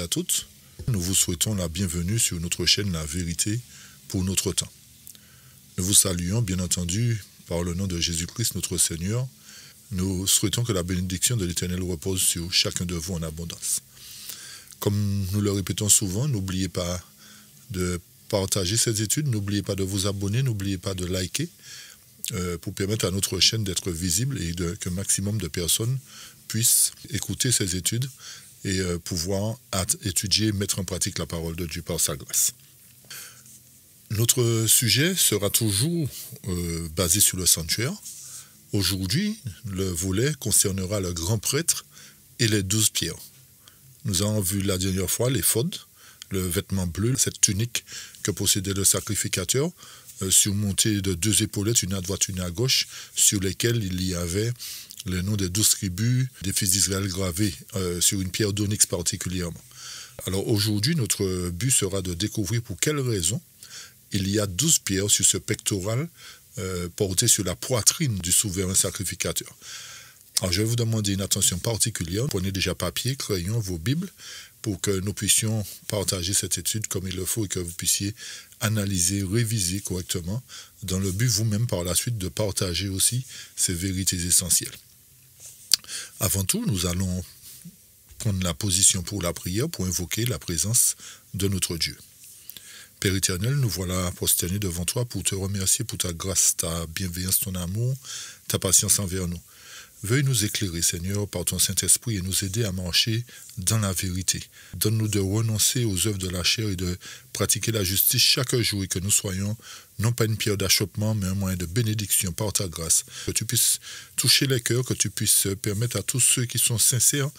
à toutes. Nous vous souhaitons la bienvenue sur notre chaîne La Vérité pour notre temps. Nous vous saluons bien entendu par le nom de Jésus-Christ notre Seigneur. Nous souhaitons que la bénédiction de l'Éternel repose sur chacun de vous en abondance. Comme nous le répétons souvent, n'oubliez pas de partager cette étude, n'oubliez pas de vous abonner, n'oubliez pas de liker euh, pour permettre à notre chaîne d'être visible et qu'un maximum de personnes puissent écouter ces études et euh, pouvoir étudier, mettre en pratique la parole de Dieu par sa grâce. Notre sujet sera toujours euh, basé sur le sanctuaire. Aujourd'hui, le volet concernera le grand prêtre et les douze pierres. Nous avons vu la dernière fois les fodes, le vêtement bleu, cette tunique que possédait le sacrificateur, euh, surmontée de deux épaulettes, une à droite, une à gauche, sur lesquelles il y avait le nom des douze tribus des fils d'Israël gravés euh, sur une pierre d'onyx particulièrement. Alors aujourd'hui, notre but sera de découvrir pour quelles raisons il y a douze pierres sur ce pectoral euh, porté sur la poitrine du souverain sacrificateur. Alors je vais vous demander une attention particulière. Prenez déjà papier, crayon, vos Bibles pour que nous puissions partager cette étude comme il le faut et que vous puissiez analyser, réviser correctement, dans le but vous-même par la suite de partager aussi ces vérités essentielles. Avant tout, nous allons prendre la position pour la prière, pour invoquer la présence de notre Dieu. Père éternel, nous voilà prosternés devant toi pour te remercier pour ta grâce, ta bienveillance, ton amour, ta patience envers nous. Veuille nous éclairer, Seigneur, par ton Saint-Esprit et nous aider à marcher dans la vérité. Donne-nous de renoncer aux œuvres de la chair et de pratiquer la justice chaque jour et que nous soyons non pas une pierre d'achoppement, mais un moyen de bénédiction par ta grâce. Que tu puisses toucher les cœurs, que tu puisses permettre à tous ceux qui sont sincères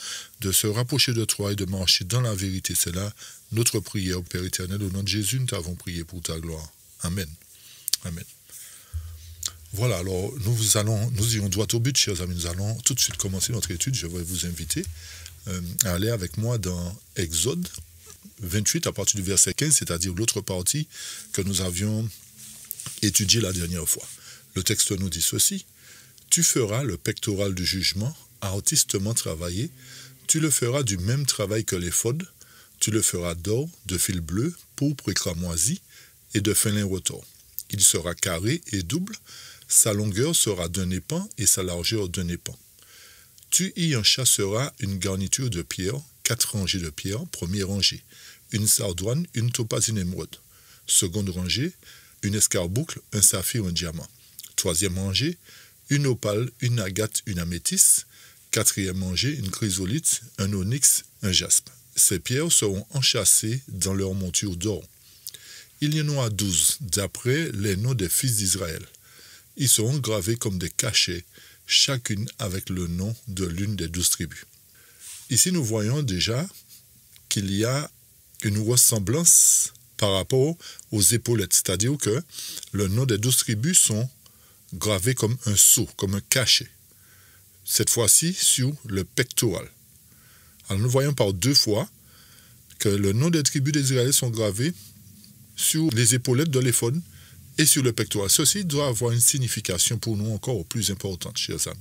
de se rapprocher de toi et de marcher dans la vérité. C'est là notre prière, Père éternel. Au nom de Jésus, nous t'avons prié pour ta gloire. Amen. Amen. Voilà, alors nous, allons, nous irons droit au but, chers amis. Nous allons tout de suite commencer notre étude. Je vais vous inviter euh, à aller avec moi dans Exode 28 à partir du verset 15, c'est-à-dire l'autre partie que nous avions étudiée la dernière fois. Le texte nous dit ceci. Tu feras le pectoral du jugement artistement travaillé. Tu le feras du même travail que l'éphod. Tu le feras d'or, de fil bleu, pourpre et cramoisi, et de fin lin retors. Il sera carré et double sa longueur sera d'un épan et sa largeur d'un épan. Tu y enchasseras une garniture de pierres, quatre rangées de pierres, première rangée, une sardoine, une topaze, une émeraude. Seconde rangée, une escarboucle, un saphir, un diamant. Troisième rangée, une opale, une agate, une améthyste. Quatrième rangée, une chrysolite, un onyx, un jaspe. Ces pierres seront enchâssées dans leur monture d'or. Il y en aura douze, d'après les noms des fils d'Israël. Ils seront gravés comme des cachets, chacune avec le nom de l'une des douze tribus. Ici, nous voyons déjà qu'il y a une ressemblance par rapport aux épaulettes, c'est-à-dire que le nom des douze tribus sont gravés comme un sceau, comme un cachet, cette fois-ci sur le pectoral. Alors nous voyons par deux fois que le nom des tribus d'Israël sont gravés sur les épaulettes de l'éphone et sur le pectoral. Ceci doit avoir une signification pour nous encore plus importante, chers amis,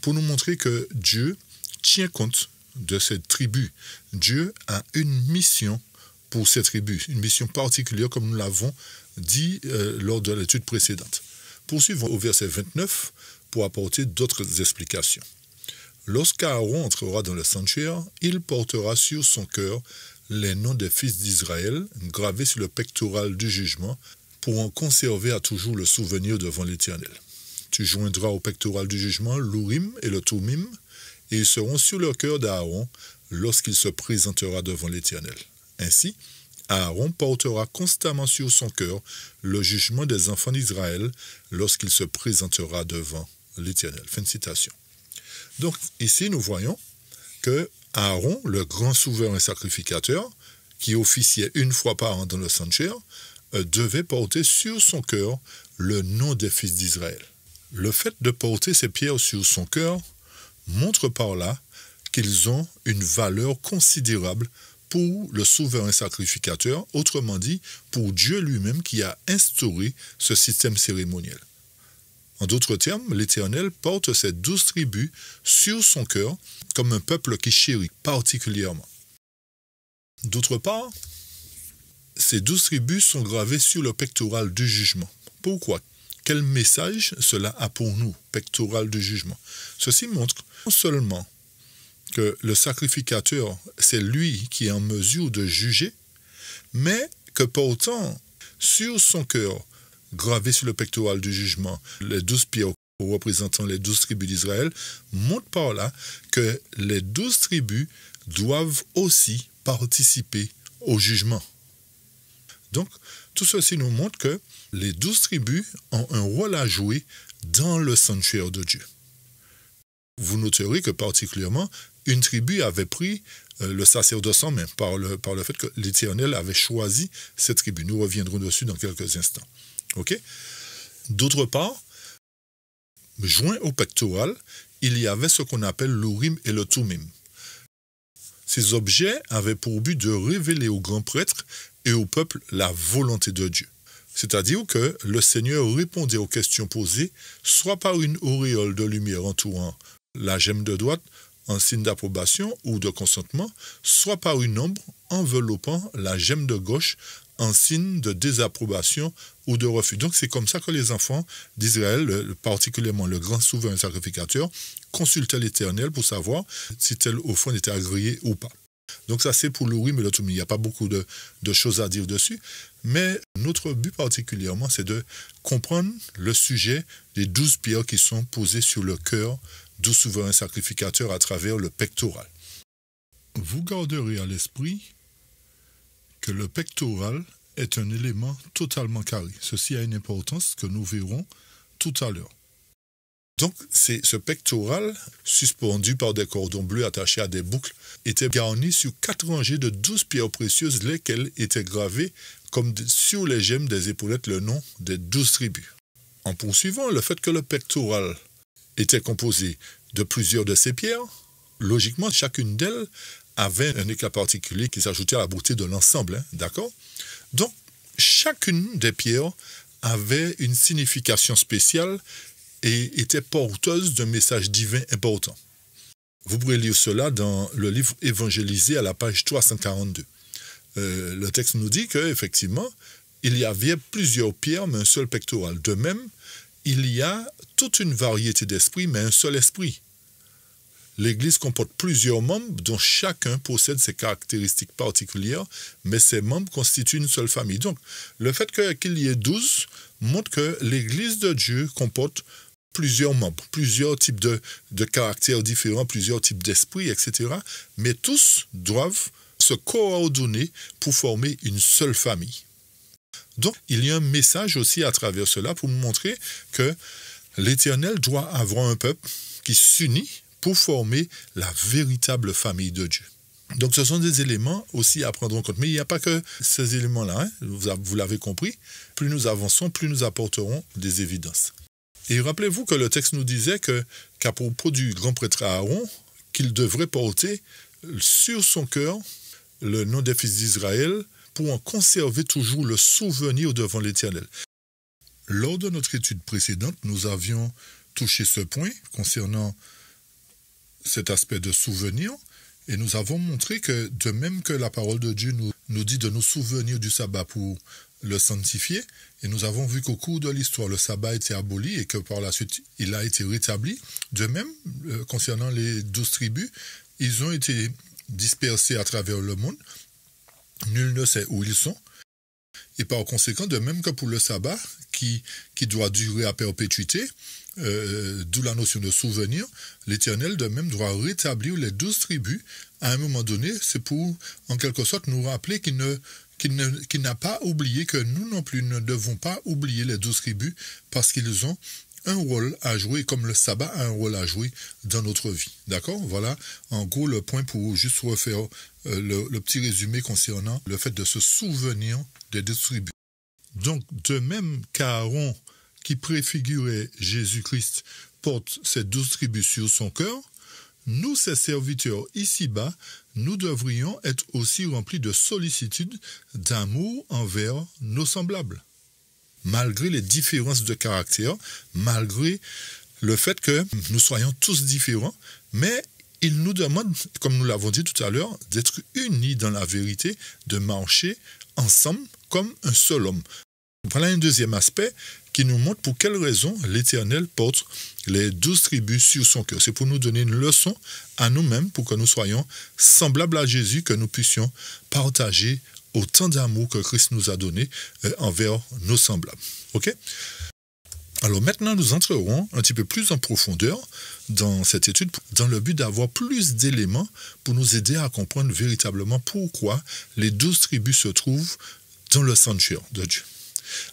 pour nous montrer que Dieu tient compte de cette tribu. Dieu a une mission pour cette tribu, une mission particulière comme nous l'avons dit euh, lors de l'étude précédente. Poursuivons au verset 29 pour apporter d'autres explications. Lorsqu'Aaron entrera dans le sanctuaire, il portera sur son cœur les noms des fils d'Israël gravés sur le pectoral du jugement pour en conserver à toujours le souvenir devant l'Éternel. Tu joindras au pectoral du jugement l'Urim et le tumim, et ils seront sur le cœur d'Aaron lorsqu'il se présentera devant l'Éternel. Ainsi, Aaron portera constamment sur son cœur le jugement des enfants d'Israël lorsqu'il se présentera devant l'Éternel. Fin de citation. Donc ici, nous voyons que Aaron, le grand souverain sacrificateur, qui officiait une fois par an dans le sanctuaire, euh, devait porter sur son cœur le nom des fils d'Israël. Le fait de porter ces pierres sur son cœur montre par là qu'ils ont une valeur considérable pour le souverain sacrificateur, autrement dit, pour Dieu lui-même qui a instauré ce système cérémoniel. En d'autres termes, l'Éternel porte ces douze tribus sur son cœur comme un peuple qui chérit particulièrement. D'autre part, ces douze tribus sont gravées sur le pectoral du jugement. Pourquoi Quel message cela a pour nous, pectoral du jugement Ceci montre non seulement que le sacrificateur, c'est lui qui est en mesure de juger, mais que pourtant, sur son cœur, gravé sur le pectoral du jugement, les douze pierres représentant les douze tribus d'Israël, montrent par là que les douze tribus doivent aussi participer au jugement. Donc, tout ceci nous montre que les douze tribus ont un rôle à jouer dans le sanctuaire de Dieu. Vous noterez que particulièrement, une tribu avait pris euh, le sacerdoce en main par le, par le fait que l'Éternel avait choisi cette tribu. Nous reviendrons dessus dans quelques instants. D'autre part, joint au pectoral, il y avait ce qu'on appelle l'ourim et le Tumim. Ces objets avaient pour but de révéler au grand prêtre et au peuple la volonté de Dieu. C'est-à-dire que le Seigneur répondait aux questions posées soit par une auréole de lumière entourant la gemme de droite en signe d'approbation ou de consentement, soit par une ombre enveloppant la gemme de gauche en signe de désapprobation ou de refus. Donc c'est comme ça que les enfants d'Israël, particulièrement le grand souverain sacrificateur, consultaient l'Éternel pour savoir si tel offrande était agréée ou pas. Donc ça, c'est pour le oui, mais le il n'y a pas beaucoup de, de, choses à dire dessus. Mais notre but particulièrement, c'est de comprendre le sujet des douze pierres qui sont posées sur le cœur du souverain sacrificateur à travers le pectoral. Vous garderez à l'esprit que le pectoral est un élément totalement carré. Ceci a une importance que nous verrons tout à l'heure. Donc, ce pectoral, suspendu par des cordons bleus attachés à des boucles, était garni sur quatre rangées de douze pierres précieuses, lesquelles étaient gravées comme sur les gemmes des épaulettes le nom des douze tribus. En poursuivant, le fait que le pectoral était composé de plusieurs de ces pierres, logiquement, chacune d'elles avait un éclat particulier qui s'ajoutait à la beauté de l'ensemble, hein, d'accord Donc, chacune des pierres avait une signification spéciale et était porteuse d'un message divin important. Vous pourrez lire cela dans le livre Évangélisé à la page 342. Euh, le texte nous dit qu'effectivement, il y avait plusieurs pierres, mais un seul pectoral. De même, il y a toute une variété d'esprits, mais un seul esprit. L'Église comporte plusieurs membres dont chacun possède ses caractéristiques particulières, mais ces membres constituent une seule famille. Donc, le fait qu'il y ait douze montre que l'Église de Dieu comporte plusieurs membres, plusieurs types de, de caractères différents, plusieurs types d'esprits, etc. Mais tous doivent se coordonner pour former une seule famille. Donc, il y a un message aussi à travers cela pour montrer que l'Éternel doit avoir un peuple qui s'unit pour former la véritable famille de Dieu. Donc, ce sont des éléments aussi à prendre en compte. Mais il n'y a pas que ces éléments-là, hein. vous l'avez compris. Plus nous avançons, plus nous apporterons des évidences. Et rappelez-vous que le texte nous disait que, qu'à propos du grand prêtre Aaron, qu'il devrait porter sur son cœur le nom des fils d'Israël pour en conserver toujours le souvenir devant l'Éternel. Lors de notre étude précédente, nous avions touché ce point concernant cet aspect de souvenir, et nous avons montré que, de même que la parole de Dieu nous, nous dit de nous souvenir du sabbat pour le sanctifier. Et nous avons vu qu'au cours de l'histoire, le sabbat a été aboli et que par la suite, il a été rétabli. De même, euh, concernant les douze tribus, ils ont été dispersés à travers le monde. Nul ne sait où ils sont. Et par conséquent, de même que pour le sabbat, qui, qui doit durer à perpétuité, euh, d'où la notion de souvenir, l'Éternel de même doit rétablir les douze tribus. À un moment donné, c'est pour, en quelque sorte, nous rappeler qu'il ne, qui n'a pas oublié que nous non plus ne devons pas oublier les douze tribus parce qu'ils ont un rôle à jouer, comme le sabbat a un rôle à jouer dans notre vie. D'accord Voilà, en gros, le point pour juste refaire euh, le, petit résumé concernant le fait de se souvenir des douze tribus. Donc, de même qu'Aaron, qui préfigurait Jésus-Christ, porte ces douze tribus sur son cœur, nous, ses serviteurs ici-bas, nous devrions être aussi remplis de sollicitude, d'amour envers nos semblables. Malgré les différences de caractère, malgré le fait que nous soyons tous différents, mais il nous demande, comme nous l'avons dit tout à l'heure, d'être unis dans la vérité, de marcher ensemble comme un seul homme, voilà un deuxième aspect qui nous montre pour quelle raison l'Éternel porte les douze tribus sur son cœur. C'est pour nous donner une leçon à nous-mêmes pour que nous soyons semblables à Jésus, que nous puissions partager autant d'amour que Christ nous a donné euh, envers nos semblables. OK alors maintenant, nous entrerons un petit peu plus en profondeur dans cette étude dans le but d'avoir plus d'éléments pour nous aider à comprendre véritablement pourquoi les douze tribus se trouvent dans le sanctuaire de Dieu.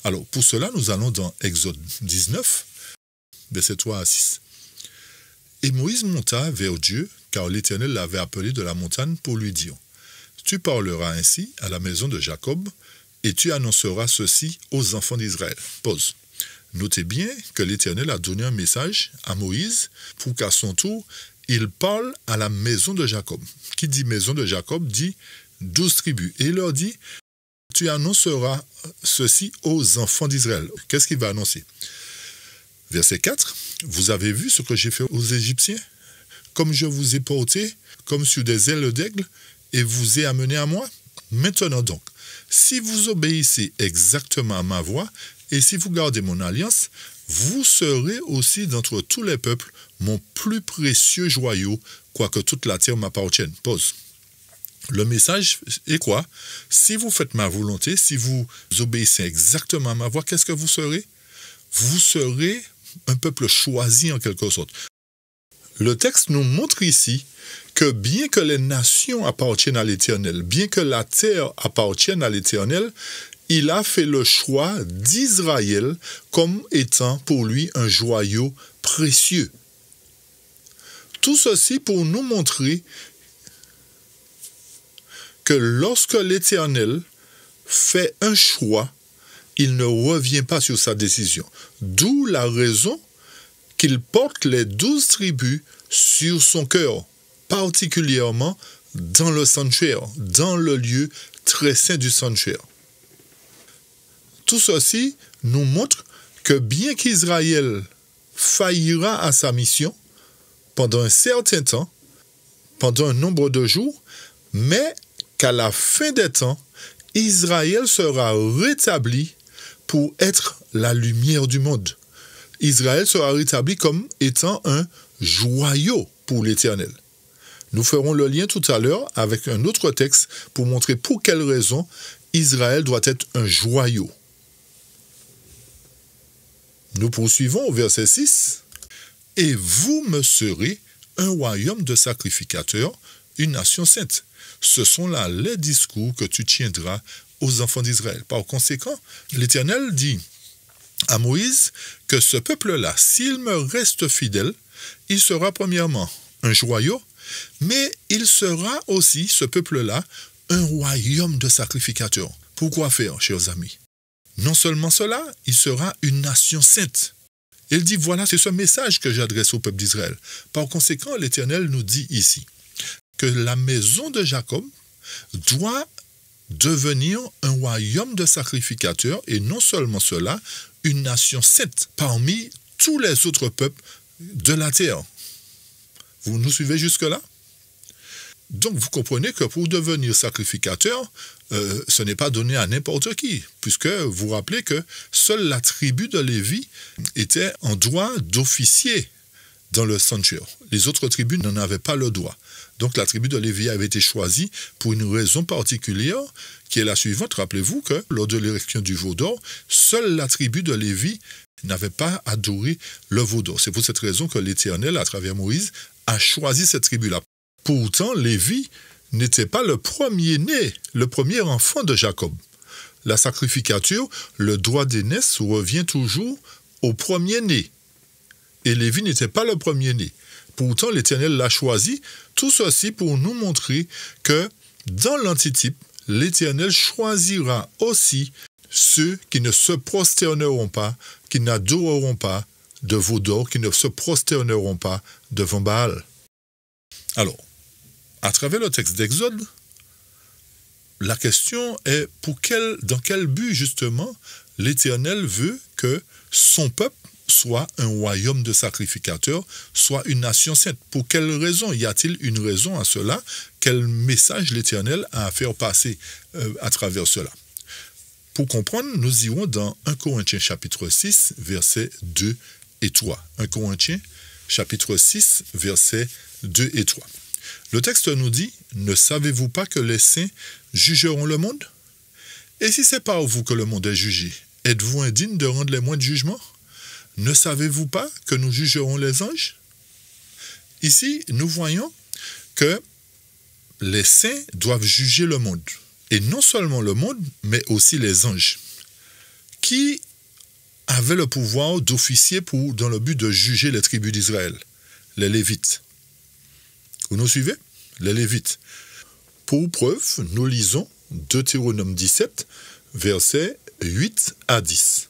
Alors, pour cela, nous allons dans Exode 19, verset 3 à 6. Et Moïse monta vers Dieu, car l'Éternel l'avait appelé de la montagne pour lui dire, Tu parleras ainsi à la maison de Jacob, et tu annonceras ceci aux enfants d'Israël. Pause. Notez bien que l'Éternel a donné un message à Moïse pour qu'à son tour, il parle à la maison de Jacob. Qui dit maison de Jacob dit douze tribus. Et il leur dit, tu annonceras ceci aux enfants d'Israël. Qu'est-ce qu'il va annoncer Verset 4, vous avez vu ce que j'ai fait aux Égyptiens Comme je vous ai porté, comme sur des ailes d'aigle, et vous ai amené à moi Maintenant donc, si vous obéissez exactement à ma voix, et si vous gardez mon alliance, vous serez aussi d'entre tous les peuples mon plus précieux joyau, quoique toute la terre m'appartienne. Pause. Le message est quoi Si vous faites ma volonté, si vous obéissez exactement à ma voix, qu'est-ce que vous serez Vous serez un peuple choisi en quelque sorte. Le texte nous montre ici que bien que les nations appartiennent à l'Éternel, bien que la terre appartienne à l'Éternel, il a fait le choix d'Israël comme étant pour lui un joyau précieux. Tout ceci pour nous montrer que lorsque l'Éternel fait un choix, il ne revient pas sur sa décision. D'où la raison qu'il porte les douze tribus sur son cœur, particulièrement dans le sanctuaire, dans le lieu très saint du sanctuaire. Tout ceci nous montre que bien qu'Israël faillira à sa mission pendant un certain temps, pendant un nombre de jours, mais qu'à la fin des temps, Israël sera rétabli pour être la lumière du monde. Israël sera rétabli comme étant un joyau pour l'Éternel. Nous ferons le lien tout à l'heure avec un autre texte pour montrer pour quelle raison Israël doit être un joyau. Nous poursuivons au verset 6. Et vous me serez un royaume de sacrificateurs, une nation sainte. Ce sont là les discours que tu tiendras aux enfants d'Israël. Par conséquent, l'Éternel dit à Moïse que ce peuple-là, s'il me reste fidèle, il sera premièrement un joyau, mais il sera aussi, ce peuple-là, un royaume de sacrificateurs. Pourquoi faire, chers amis Non seulement cela, il sera une nation sainte. Il dit, voilà, c'est ce message que j'adresse au peuple d'Israël. Par conséquent, l'Éternel nous dit ici, que la maison de Jacob doit devenir un royaume de sacrificateurs et non seulement cela, une nation sainte parmi tous les autres peuples de la terre. Vous nous suivez jusque-là Donc vous comprenez que pour devenir sacrificateur, euh, ce n'est pas donné à n'importe qui, puisque vous rappelez que seule la tribu de Lévi était en droit d'officier dans le sanctuaire. Les autres tribus n'en avaient pas le droit. Donc la tribu de Lévi avait été choisie pour une raison particulière qui est la suivante. Rappelez-vous que lors de l'érection du veau seule la tribu de Lévi n'avait pas adoré le veau C'est pour cette raison que l'Éternel, à travers Moïse, a choisi cette tribu-là. Pourtant, Lévi n'était pas le premier-né, le premier enfant de Jacob. La sacrificature, le droit d'aînesse revient toujours au premier-né. Et Lévi n'était pas le premier-né. Pourtant, l'Éternel l'a choisi. Tout ceci pour nous montrer que dans l'antitype, l'Éternel choisira aussi ceux qui ne se prosterneront pas, qui n'adoreront pas de vos qui ne se prosterneront pas devant Baal. Alors, à travers le texte d'Exode, la question est pour quel, dans quel but justement l'Éternel veut que son peuple soit un royaume de sacrificateurs, soit une nation sainte. Pour quelle raison Y a-t-il une raison à cela Quel message l'Éternel a à faire passer euh, à travers cela Pour comprendre, nous irons dans 1 Corinthiens chapitre 6, versets 2 et 3. 1 Corinthiens chapitre 6, versets 2 et 3. Le texte nous dit, Ne savez-vous pas que les saints jugeront le monde Et si c'est pas vous que le monde est jugé, êtes-vous indigne de rendre les moindres jugements ne savez-vous pas que nous jugerons les anges Ici, nous voyons que les saints doivent juger le monde. Et non seulement le monde, mais aussi les anges. Qui avait le pouvoir d'officier pour, dans le but de juger les tribus d'Israël Les Lévites. Vous nous suivez Les Lévites. Pour preuve, nous lisons Deutéronome 17, versets 8 à 10.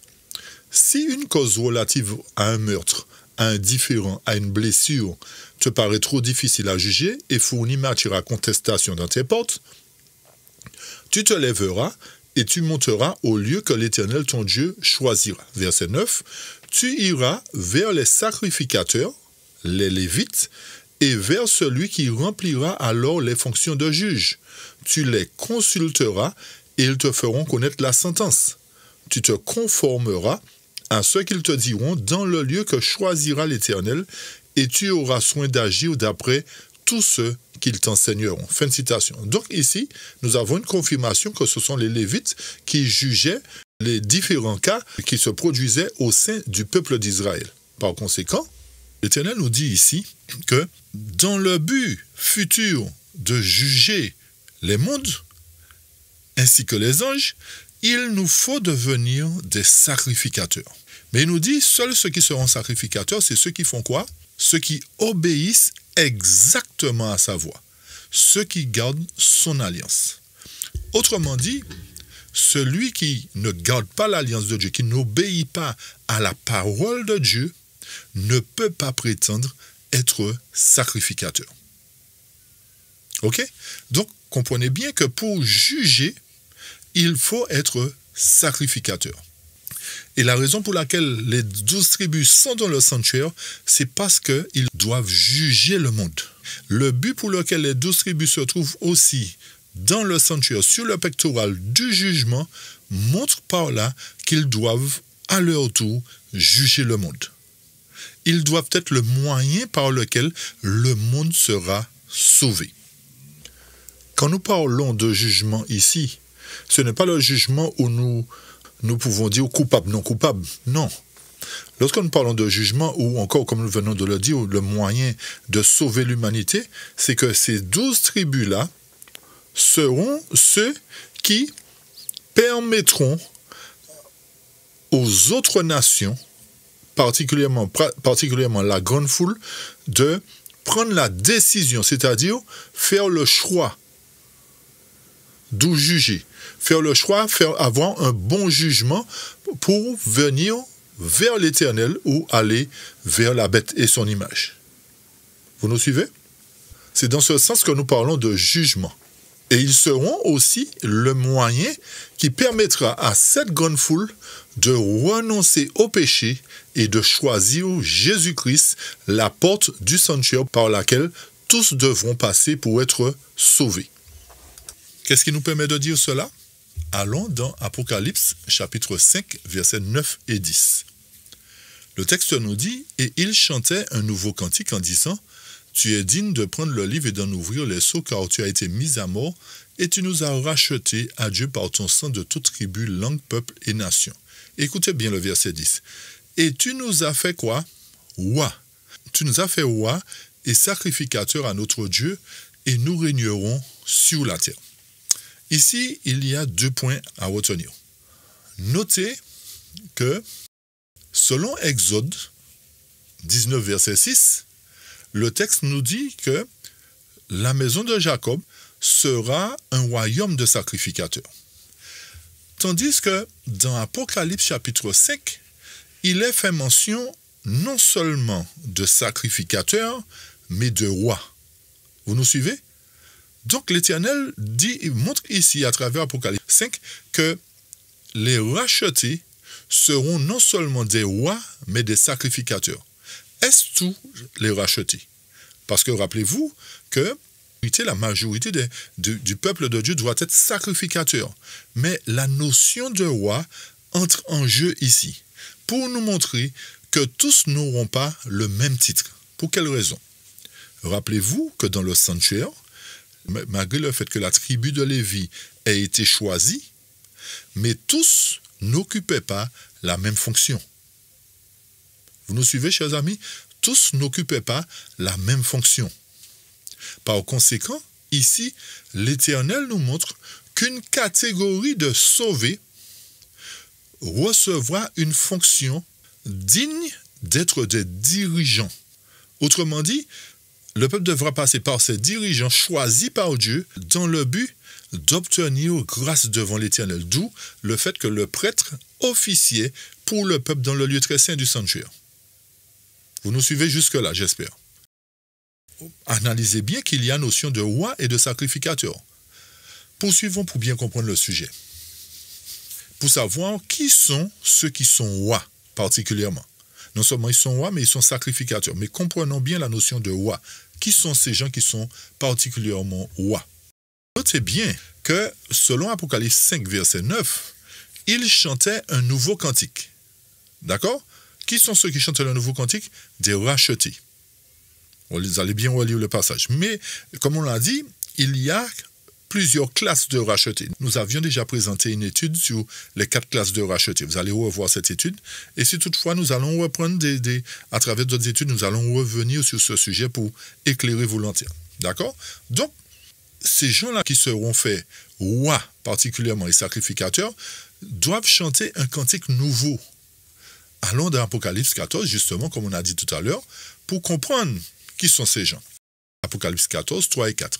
Si une cause relative à un meurtre, à un différent, à une blessure te paraît trop difficile à juger et fournit matière à contestation dans tes portes, tu te lèveras et tu monteras au lieu que l'Éternel ton Dieu choisira. Verset 9. Tu iras vers les sacrificateurs, les Lévites, et vers celui qui remplira alors les fonctions de juge. Tu les consulteras et ils te feront connaître la sentence. Tu te conformeras à ce qu'ils te diront dans le lieu que choisira l'Éternel, et tu auras soin d'agir d'après tous ceux qu'ils t'enseigneront. Fin de citation. Donc ici, nous avons une confirmation que ce sont les Lévites qui jugeaient les différents cas qui se produisaient au sein du peuple d'Israël. Par conséquent, l'Éternel nous dit ici que dans le but futur de juger les mondes, ainsi que les anges, il nous faut devenir des sacrificateurs. Mais il nous dit, seuls ceux qui seront sacrificateurs, c'est ceux qui font quoi Ceux qui obéissent exactement à sa voix. Ceux qui gardent son alliance. Autrement dit, celui qui ne garde pas l'alliance de Dieu, qui n'obéit pas à la parole de Dieu, ne peut pas prétendre être sacrificateur. OK Donc, comprenez bien que pour juger, il faut être sacrificateur. Et la raison pour laquelle les douze tribus sont dans le sanctuaire, c'est parce qu'ils doivent juger le monde. Le but pour lequel les douze tribus se trouvent aussi dans le sanctuaire, sur le pectoral du jugement, montre par là qu'ils doivent, à leur tour, juger le monde. Ils doivent être le moyen par lequel le monde sera sauvé. Quand nous parlons de jugement ici, ce n'est pas le jugement où nous nous pouvons dire coupable, non coupable. Non. Lorsque nous parlons de jugement, ou encore, comme nous venons de le dire, le moyen de sauver l'humanité, c'est que ces douze tribus-là seront ceux qui permettront aux autres nations, particulièrement, particulièrement la grande foule, de prendre la décision, c'est-à-dire faire le choix d'où juger faire le choix, faire avoir un bon jugement pour venir vers l'Éternel ou aller vers la bête et son image. Vous nous suivez C'est dans ce sens que nous parlons de jugement. Et ils seront aussi le moyen qui permettra à cette grande foule de renoncer au péché et de choisir Jésus-Christ, la porte du sanctuaire par laquelle tous devront passer pour être sauvés. Qu'est-ce qui nous permet de dire cela Allons dans Apocalypse chapitre 5 versets 9 et 10. Le texte nous dit, et il chantait un nouveau cantique en disant, Tu es digne de prendre le livre et d'en ouvrir les seaux car tu as été mis à mort et tu nous as rachetés à Dieu par ton sang de toute tribu, langue, peuple et nation. Écoutez bien le verset 10. Et tu nous as fait quoi Wa. Tu nous as fait roi et sacrificateur à notre Dieu et nous régnerons sur la terre. Ici, il y a deux points à retenir. Notez que selon Exode 19, verset 6, le texte nous dit que la maison de Jacob sera un royaume de sacrificateurs. Tandis que dans Apocalypse chapitre 5, il est fait mention non seulement de sacrificateurs, mais de rois. Vous nous suivez donc l'Éternel dit, montre ici à travers Apocalypse 5 que les rachetés seront non seulement des rois, mais des sacrificateurs. Est-ce tous les rachetés Parce que rappelez-vous que la majorité du peuple de Dieu doit être sacrificateur. Mais la notion de roi entre en jeu ici pour nous montrer que tous n'auront pas le même titre. Pour quelle raison Rappelez-vous que dans le sanctuaire, malgré le fait que la tribu de Lévi ait été choisie, mais tous n'occupaient pas la même fonction. Vous nous suivez, chers amis Tous n'occupaient pas la même fonction. Par conséquent, ici, l'Éternel nous montre qu'une catégorie de sauvés recevra une fonction digne d'être des dirigeants. Autrement dit, le peuple devra passer par ses dirigeants choisis par Dieu dans le but d'obtenir grâce devant l'Éternel, d'où le fait que le prêtre officier pour le peuple dans le lieu très saint du sanctuaire. Vous nous suivez jusque-là, j'espère. Analysez bien qu'il y a notion de roi et de sacrificateur. Poursuivons pour bien comprendre le sujet. Pour savoir qui sont ceux qui sont rois particulièrement. Non seulement ils sont rois, mais ils sont sacrificateurs. Mais comprenons bien la notion de roi, qui sont ces gens qui sont particulièrement rois. Notez bien que selon Apocalypse 5, verset 9, ils chantaient un nouveau cantique. D'accord Qui sont ceux qui chantaient le nouveau cantique Des rachetés. Vous allez bien relire le passage. Mais comme on l'a dit, il y a plusieurs classes de rachetés. Nous avions déjà présenté une étude sur les quatre classes de rachetés. Vous allez revoir cette étude. Et si toutefois nous allons reprendre des, à travers d'autres études, nous allons revenir sur ce sujet pour éclairer volontiers. D'accord Donc, ces gens-là qui seront faits rois, particulièrement les sacrificateurs, doivent chanter un cantique nouveau. Allons dans Apocalypse 14, justement, comme on a dit tout à l'heure, pour comprendre qui sont ces gens. Apocalypse 14, 3 et 4.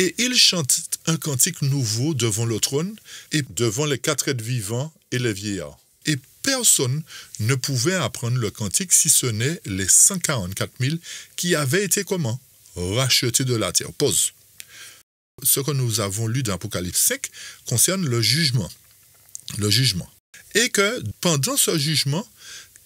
Et ils chantent un cantique nouveau devant le trône et devant les quatre êtres vivants et les vieillards. Et personne ne pouvait apprendre le cantique si ce n'est les 144 000 qui avaient été comment Rachetés de la terre. Pause. Ce que nous avons lu dans Apocalypse 5 concerne le jugement. Le jugement. Et que pendant ce jugement,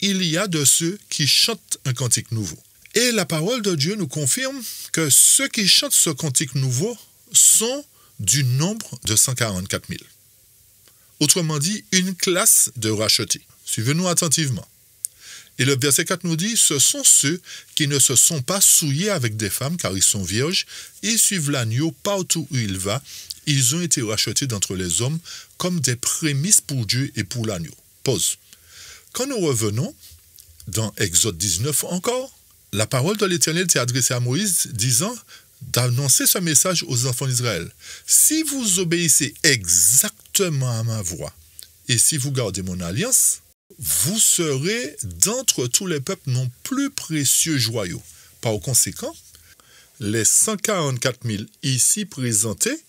il y a de ceux qui chantent un cantique nouveau. Et la parole de Dieu nous confirme que ceux qui chantent ce cantique nouveau sont du nombre de 144 000. Autrement dit, une classe de rachetés. Suivez-nous attentivement. Et le verset 4 nous dit, ce sont ceux qui ne se sont pas souillés avec des femmes car ils sont vierges, et suivent l'agneau partout où il va, ils ont été rachetés d'entre les hommes comme des prémices pour Dieu et pour l'agneau. Pause. Quand nous revenons, dans Exode 19 encore, la parole de l'Éternel s'est adressée à Moïse, disant d'annoncer ce message aux enfants d'Israël. Si vous obéissez exactement à ma voix, et si vous gardez mon alliance, vous serez d'entre tous les peuples non plus précieux joyaux. Par conséquent, les 144 000 ici présentés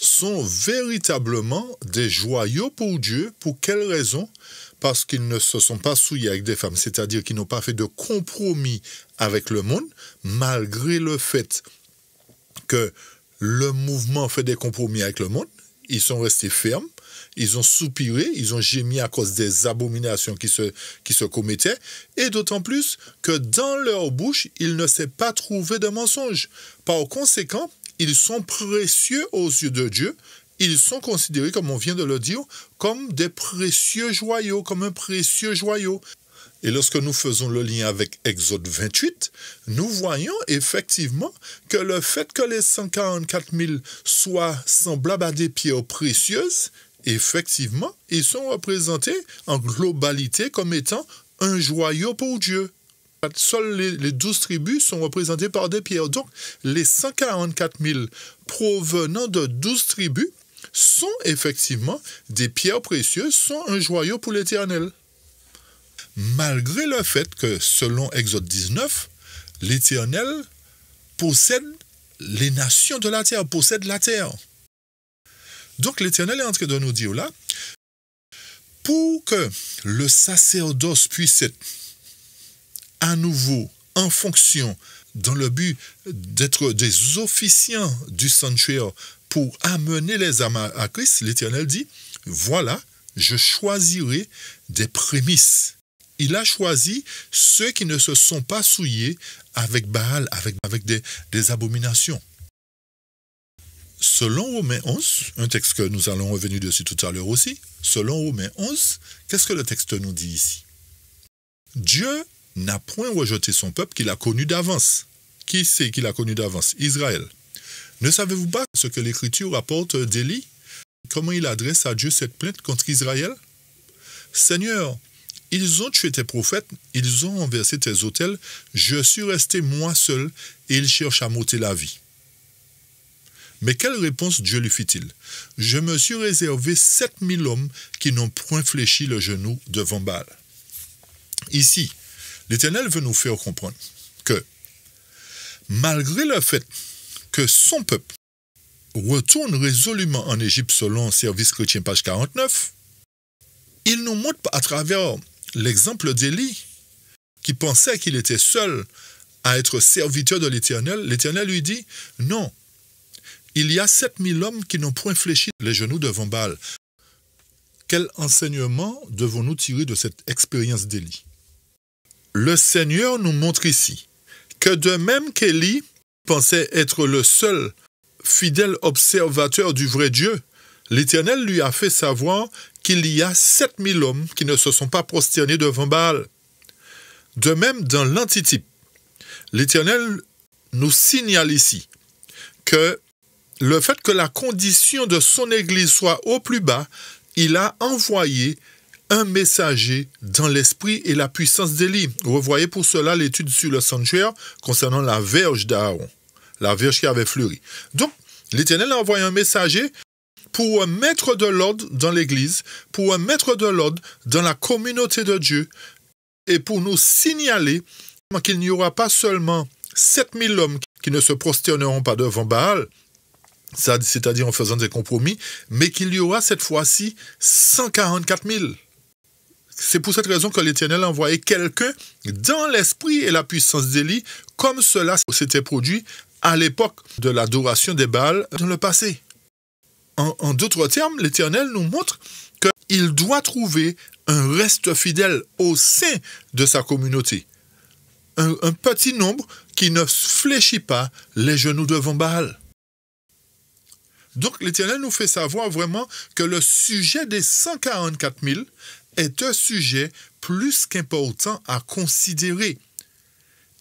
sont véritablement des joyaux pour Dieu. Pour quelle raison parce qu'ils ne se sont pas souillés avec des femmes, c'est-à-dire qu'ils n'ont pas fait de compromis avec le monde, malgré le fait que le mouvement fait des compromis avec le monde, ils sont restés fermes, ils ont soupiré, ils ont gémi à cause des abominations qui se, qui se commettaient, et d'autant plus que dans leur bouche, il ne s'est pas trouvé de mensonge. Par conséquent, ils sont précieux aux yeux de Dieu ils sont considérés, comme on vient de le dire, comme des précieux joyaux, comme un précieux joyau. Et lorsque nous faisons le lien avec Exode 28, nous voyons effectivement que le fait que les 144 000 soient semblables à des pierres précieuses, effectivement, ils sont représentés en globalité comme étant un joyau pour Dieu. Seules les, douze tribus sont représentées par des pierres. Donc, les 144 000 provenant de douze tribus sont effectivement des pierres précieuses, sont un joyau pour l'Éternel. Malgré le fait que, selon Exode 19, l'Éternel possède les nations de la terre, possède la terre. Donc l'Éternel est en train de nous dire là, pour que le sacerdoce puisse être à nouveau en fonction dans le but d'être des officiants du sanctuaire pour amener les âmes à, Christ, l'Éternel dit, voilà, je choisirai des prémices. Il a choisi ceux qui ne se sont pas souillés avec Baal, avec, des, abominations. Selon Romains 11, un texte que nous allons revenir dessus tout à l'heure aussi, selon Romains 11, qu'est-ce que le texte nous dit ici Dieu n'a point rejeté son peuple qu'il a connu d'avance. Qui c'est qu'il a connu d'avance Israël. Ne savez-vous pas ce que l'Écriture apporte euh, d'Élie Comment il adresse à Dieu cette plainte contre Israël Seigneur, ils ont tué tes prophètes, ils ont renversé tes autels, je suis resté moi seul, et ils cherchent à m'ôter la vie. Mais quelle réponse Dieu lui fit-il Je me suis réservé sept mille hommes qui n'ont point fléchi le genou devant Baal. Ici, l'Éternel veut nous faire comprendre que, malgré le fait que son peuple retourne résolument en Égypte selon Service chrétien, page 49, il nous montre à travers l'exemple d'Élie, qui pensait qu'il était seul à être serviteur de l'Éternel, l'Éternel lui dit, non, il y a 7000 hommes qui n'ont point fléchi les genoux devant Baal. Quel enseignement devons-nous tirer de cette expérience d'Élie Le Seigneur nous montre ici que de même qu'Élie pensait être le seul fidèle observateur du vrai Dieu, l'Éternel lui a fait savoir qu'il y a sept mille hommes qui ne se sont pas prosternés devant Baal. De même, dans l'antitype, l'Éternel nous signale ici que le fait que la condition de son Église soit au plus bas, il a envoyé un messager dans l'esprit et la puissance d'Élie. Revoyez pour cela l'étude sur le sanctuaire concernant la verge d'Aaron la Vierge qui avait fleuri. Donc, l'Éternel a envoyé un messager pour mettre de l'ordre dans l'Église, pour mettre de l'ordre dans la communauté de Dieu et pour nous signaler qu'il n'y aura pas seulement 7000 hommes qui ne se prosterneront pas devant Baal, c'est-à-dire en faisant des compromis, mais qu'il y aura cette fois-ci 144 000. C'est pour cette raison que l'Éternel a envoyé quelqu'un dans l'esprit et la puissance d'Élie, comme cela s'était produit à l'époque de l'adoration des Baals dans le passé. En, d'autres termes, l'Éternel nous montre qu'il doit trouver un reste fidèle au sein de sa communauté. Un, un petit nombre qui ne fléchit pas les genoux devant Baal. Donc l'Éternel nous fait savoir vraiment que le sujet des 144 000 est un sujet plus qu'important à considérer.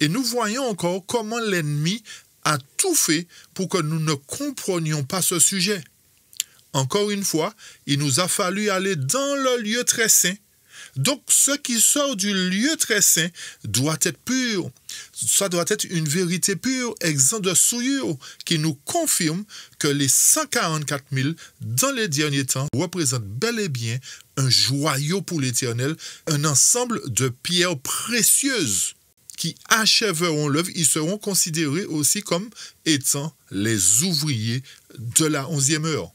Et nous voyons encore comment l'ennemi a tout fait pour que nous ne comprenions pas ce sujet. Encore une fois, il nous a fallu aller dans le lieu très saint. Donc ce qui sort du lieu très saint doit être pur. Ça doit être une vérité pure, exempt de souillure, qui nous confirme que les 144 000 dans les derniers temps représentent bel et bien un joyau pour l'Éternel, un ensemble de pierres précieuses qui achèveront l'œuvre, ils seront considérés aussi comme étant les ouvriers de la onzième heure.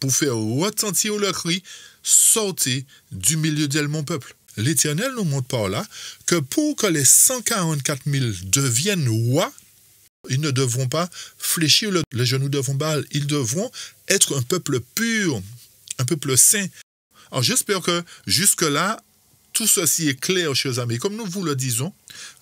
Pour faire retentir le cri, sortez du milieu d'elle mon peuple. L'Éternel nous montre par là que pour que les 144 000 deviennent rois, ils ne devront pas fléchir le, genou devant Baal. Ils devront être un peuple pur, un peuple saint. Alors j'espère que jusque-là, tout ceci est clair, chers amis. Comme nous vous le disons,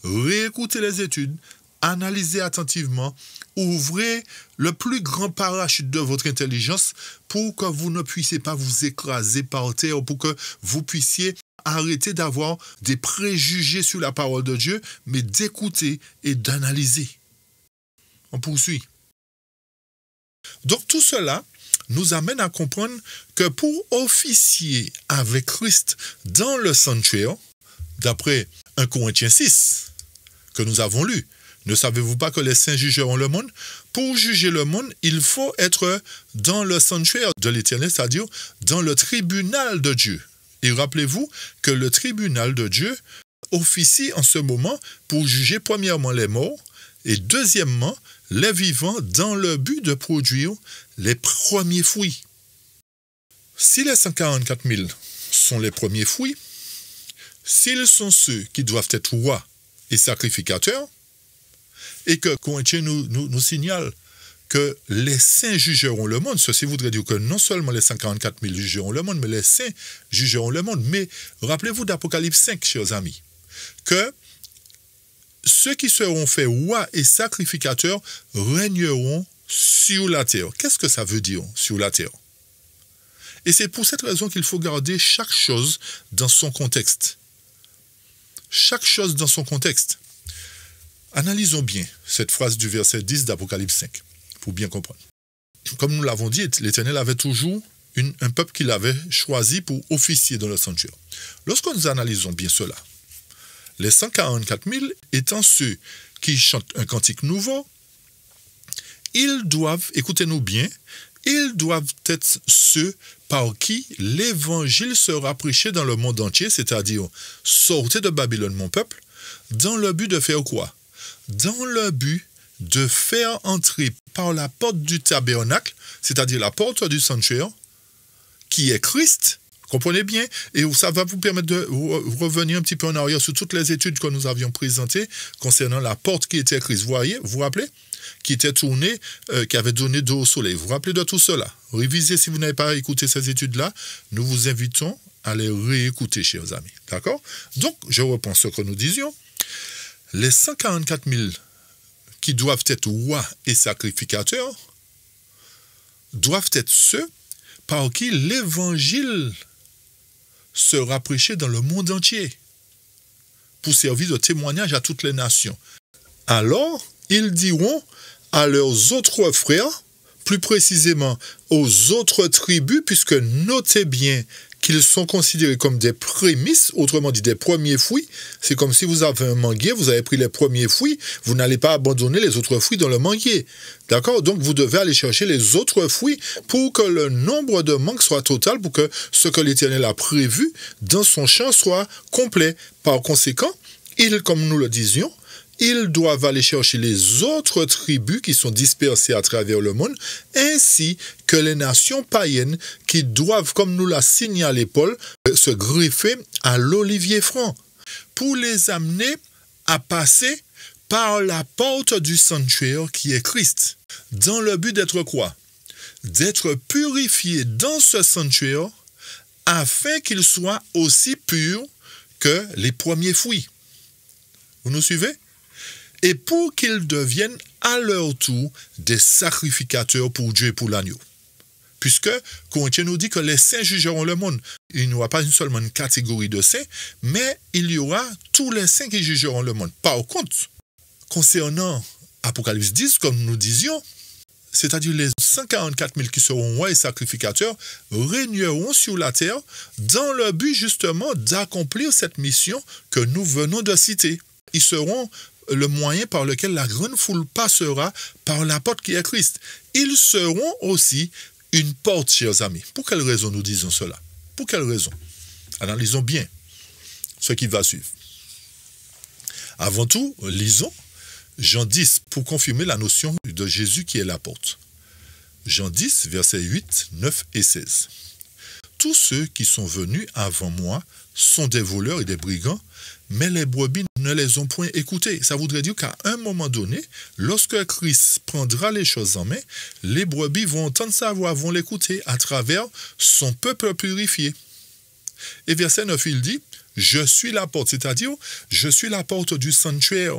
réécoutez les études, analysez attentivement, ouvrez le plus grand parachute de votre intelligence pour que vous ne puissiez pas vous écraser par terre, pour que vous puissiez arrêter d'avoir des préjugés sur la parole de Dieu, mais d'écouter et d'analyser. On poursuit. Donc tout cela nous amène à comprendre que pour officier avec Christ dans le sanctuaire, d'après 1 Corinthiens 6, que nous avons lu, ne savez-vous pas que les saints jugeront le monde Pour juger le monde, il faut être dans le sanctuaire de l'Éternel, c'est-à-dire dans le tribunal de Dieu. Et rappelez-vous que le tribunal de Dieu officie en ce moment pour juger premièrement les morts et deuxièmement les vivants dans le but de produire les premiers fruits. Si les 144 000 sont les premiers fruits, s'ils sont ceux qui doivent être rois et sacrificateurs, et que Corinthiens nous, nous, nous, signale que les saints jugeront le monde, ceci voudrait dire que non seulement les 144 000 jugeront le monde, mais les saints jugeront le monde. Mais rappelez-vous d'Apocalypse 5, chers amis, que ceux qui seront faits rois et sacrificateurs régneront sur la terre. Qu'est-ce que ça veut dire sur la terre Et c'est pour cette raison qu'il faut garder chaque chose dans son contexte. Chaque chose dans son contexte. Analysons bien cette phrase du verset 10 d'Apocalypse 5 pour bien comprendre. Comme nous l'avons dit, l'Éternel avait toujours un peuple qu'il avait choisi pour officier dans le sanctuaire. Lorsque nous analysons bien cela, les 144 000 étant ceux qui chantent un cantique nouveau, ils doivent, écoutez-nous bien, ils doivent être ceux par qui l'évangile sera prêché dans le monde entier, c'est-à-dire sortez de Babylone mon peuple, dans le but de faire quoi Dans le but de faire entrer par la porte du tabernacle, c'est-à-dire la porte du sanctuaire, qui est Christ, Comprenez bien Et ça va vous permettre de revenir un petit peu en arrière sur toutes les études que nous avions présentées concernant la porte qui était écrite. Vous voyez, vous vous rappelez qui était tournée, euh, qui avait donné d'eau au soleil. Vous vous rappelez de tout cela Révisez si vous n'avez pas écouté ces études-là. Nous vous invitons à les réécouter, chers amis. D'accord Donc, je reprends ce que nous disions. Les 144 000 qui doivent être rois et sacrificateurs doivent être ceux par qui l'évangile se rapprocher dans le monde entier pour servir de témoignage à toutes les nations. Alors, ils diront à leurs autres frères, plus précisément aux autres tribus, puisque notez bien, qu'ils sont considérés comme des prémices, autrement dit des premiers fruits. C'est comme si vous avez un manguier, vous avez pris les premiers fruits, vous n'allez pas abandonner les autres fruits dans le manguier. D'accord Donc vous devez aller chercher les autres fruits pour que le nombre de mangues soit total, pour que ce que l'Éternel a prévu dans son champ soit complet. Par conséquent, il, comme nous le disions, ils doivent aller chercher les autres tribus qui sont dispersées à travers le monde, ainsi que les nations païennes qui doivent, comme nous l'a signalé Paul, euh, se greffer à l'olivier franc pour les amener à passer par la porte du sanctuaire qui est Christ, dans le but d'être quoi D'être purifiés dans ce sanctuaire afin qu'il soit aussi purs que les premiers fruits. Vous nous suivez et pour qu'ils deviennent à leur tour des sacrificateurs pour Dieu et pour l'agneau. Puisque Corinthiens nous dit que les saints jugeront le monde. Il n'y aura pas seulement une catégorie de saints, mais il y aura tous les saints qui jugeront le monde. Par contre, concernant Apocalypse 10, comme nous disions, c'est-à-dire les 144 000 qui seront rois et sacrificateurs, régneront sur la terre dans le but justement d'accomplir cette mission que nous venons de citer. Ils seront le moyen par lequel la grande foule passera par la porte qui est Christ. Ils seront aussi une porte, chers amis. Pour quelle raison nous disons cela Pour quelle raison Analysons bien ce qui va suivre. Avant tout, lisons Jean 10 pour confirmer la notion de Jésus qui est la porte. Jean 10, versets 8, 9 et 16. Tous ceux qui sont venus avant moi sont des voleurs et des brigands, mais les brebis ne les ont point écoutés. Ça voudrait dire qu'à un moment donné, lorsque Christ prendra les choses en main, les brebis vont entendre sa voix, vont l'écouter à travers son peuple purifié. Et verset 9, il dit, je suis la porte, c'est-à-dire, je suis la porte du sanctuaire.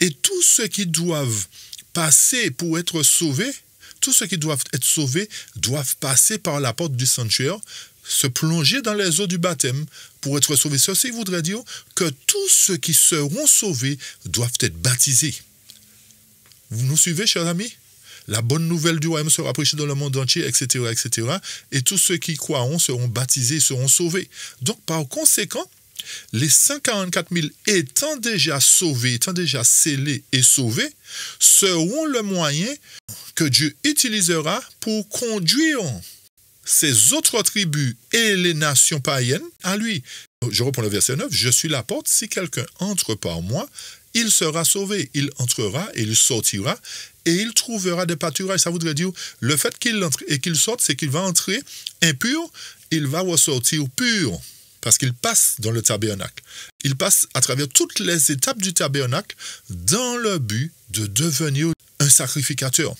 Et tous ceux qui doivent passer pour être sauvés, tous ceux qui doivent être sauvés doivent passer par la porte du sanctuaire se plonger dans les eaux du baptême pour être sauvés. Ceci voudrait dire que tous ceux qui seront sauvés doivent être baptisés. Vous nous suivez, chers amis La bonne nouvelle du royaume sera prêchée dans le monde entier, etc., etc. Et tous ceux qui croiront seront baptisés, seront sauvés. Donc, par conséquent, les 144 000 étant déjà sauvés, étant déjà scellés et sauvés, seront le moyen que Dieu utilisera pour conduire ses autres tribus et les nations païennes à lui. Je reprends le verset 9, je suis la porte, si quelqu'un entre par moi, il sera sauvé, il entrera et il sortira et il trouvera des pâturages. Ça voudrait dire, le fait qu'il entre et qu'il sorte, c'est qu'il va entrer impur, il va ressortir pur parce qu'il passe dans le tabernacle. Il passe à travers toutes les étapes du tabernacle dans le but de devenir un sacrificateur.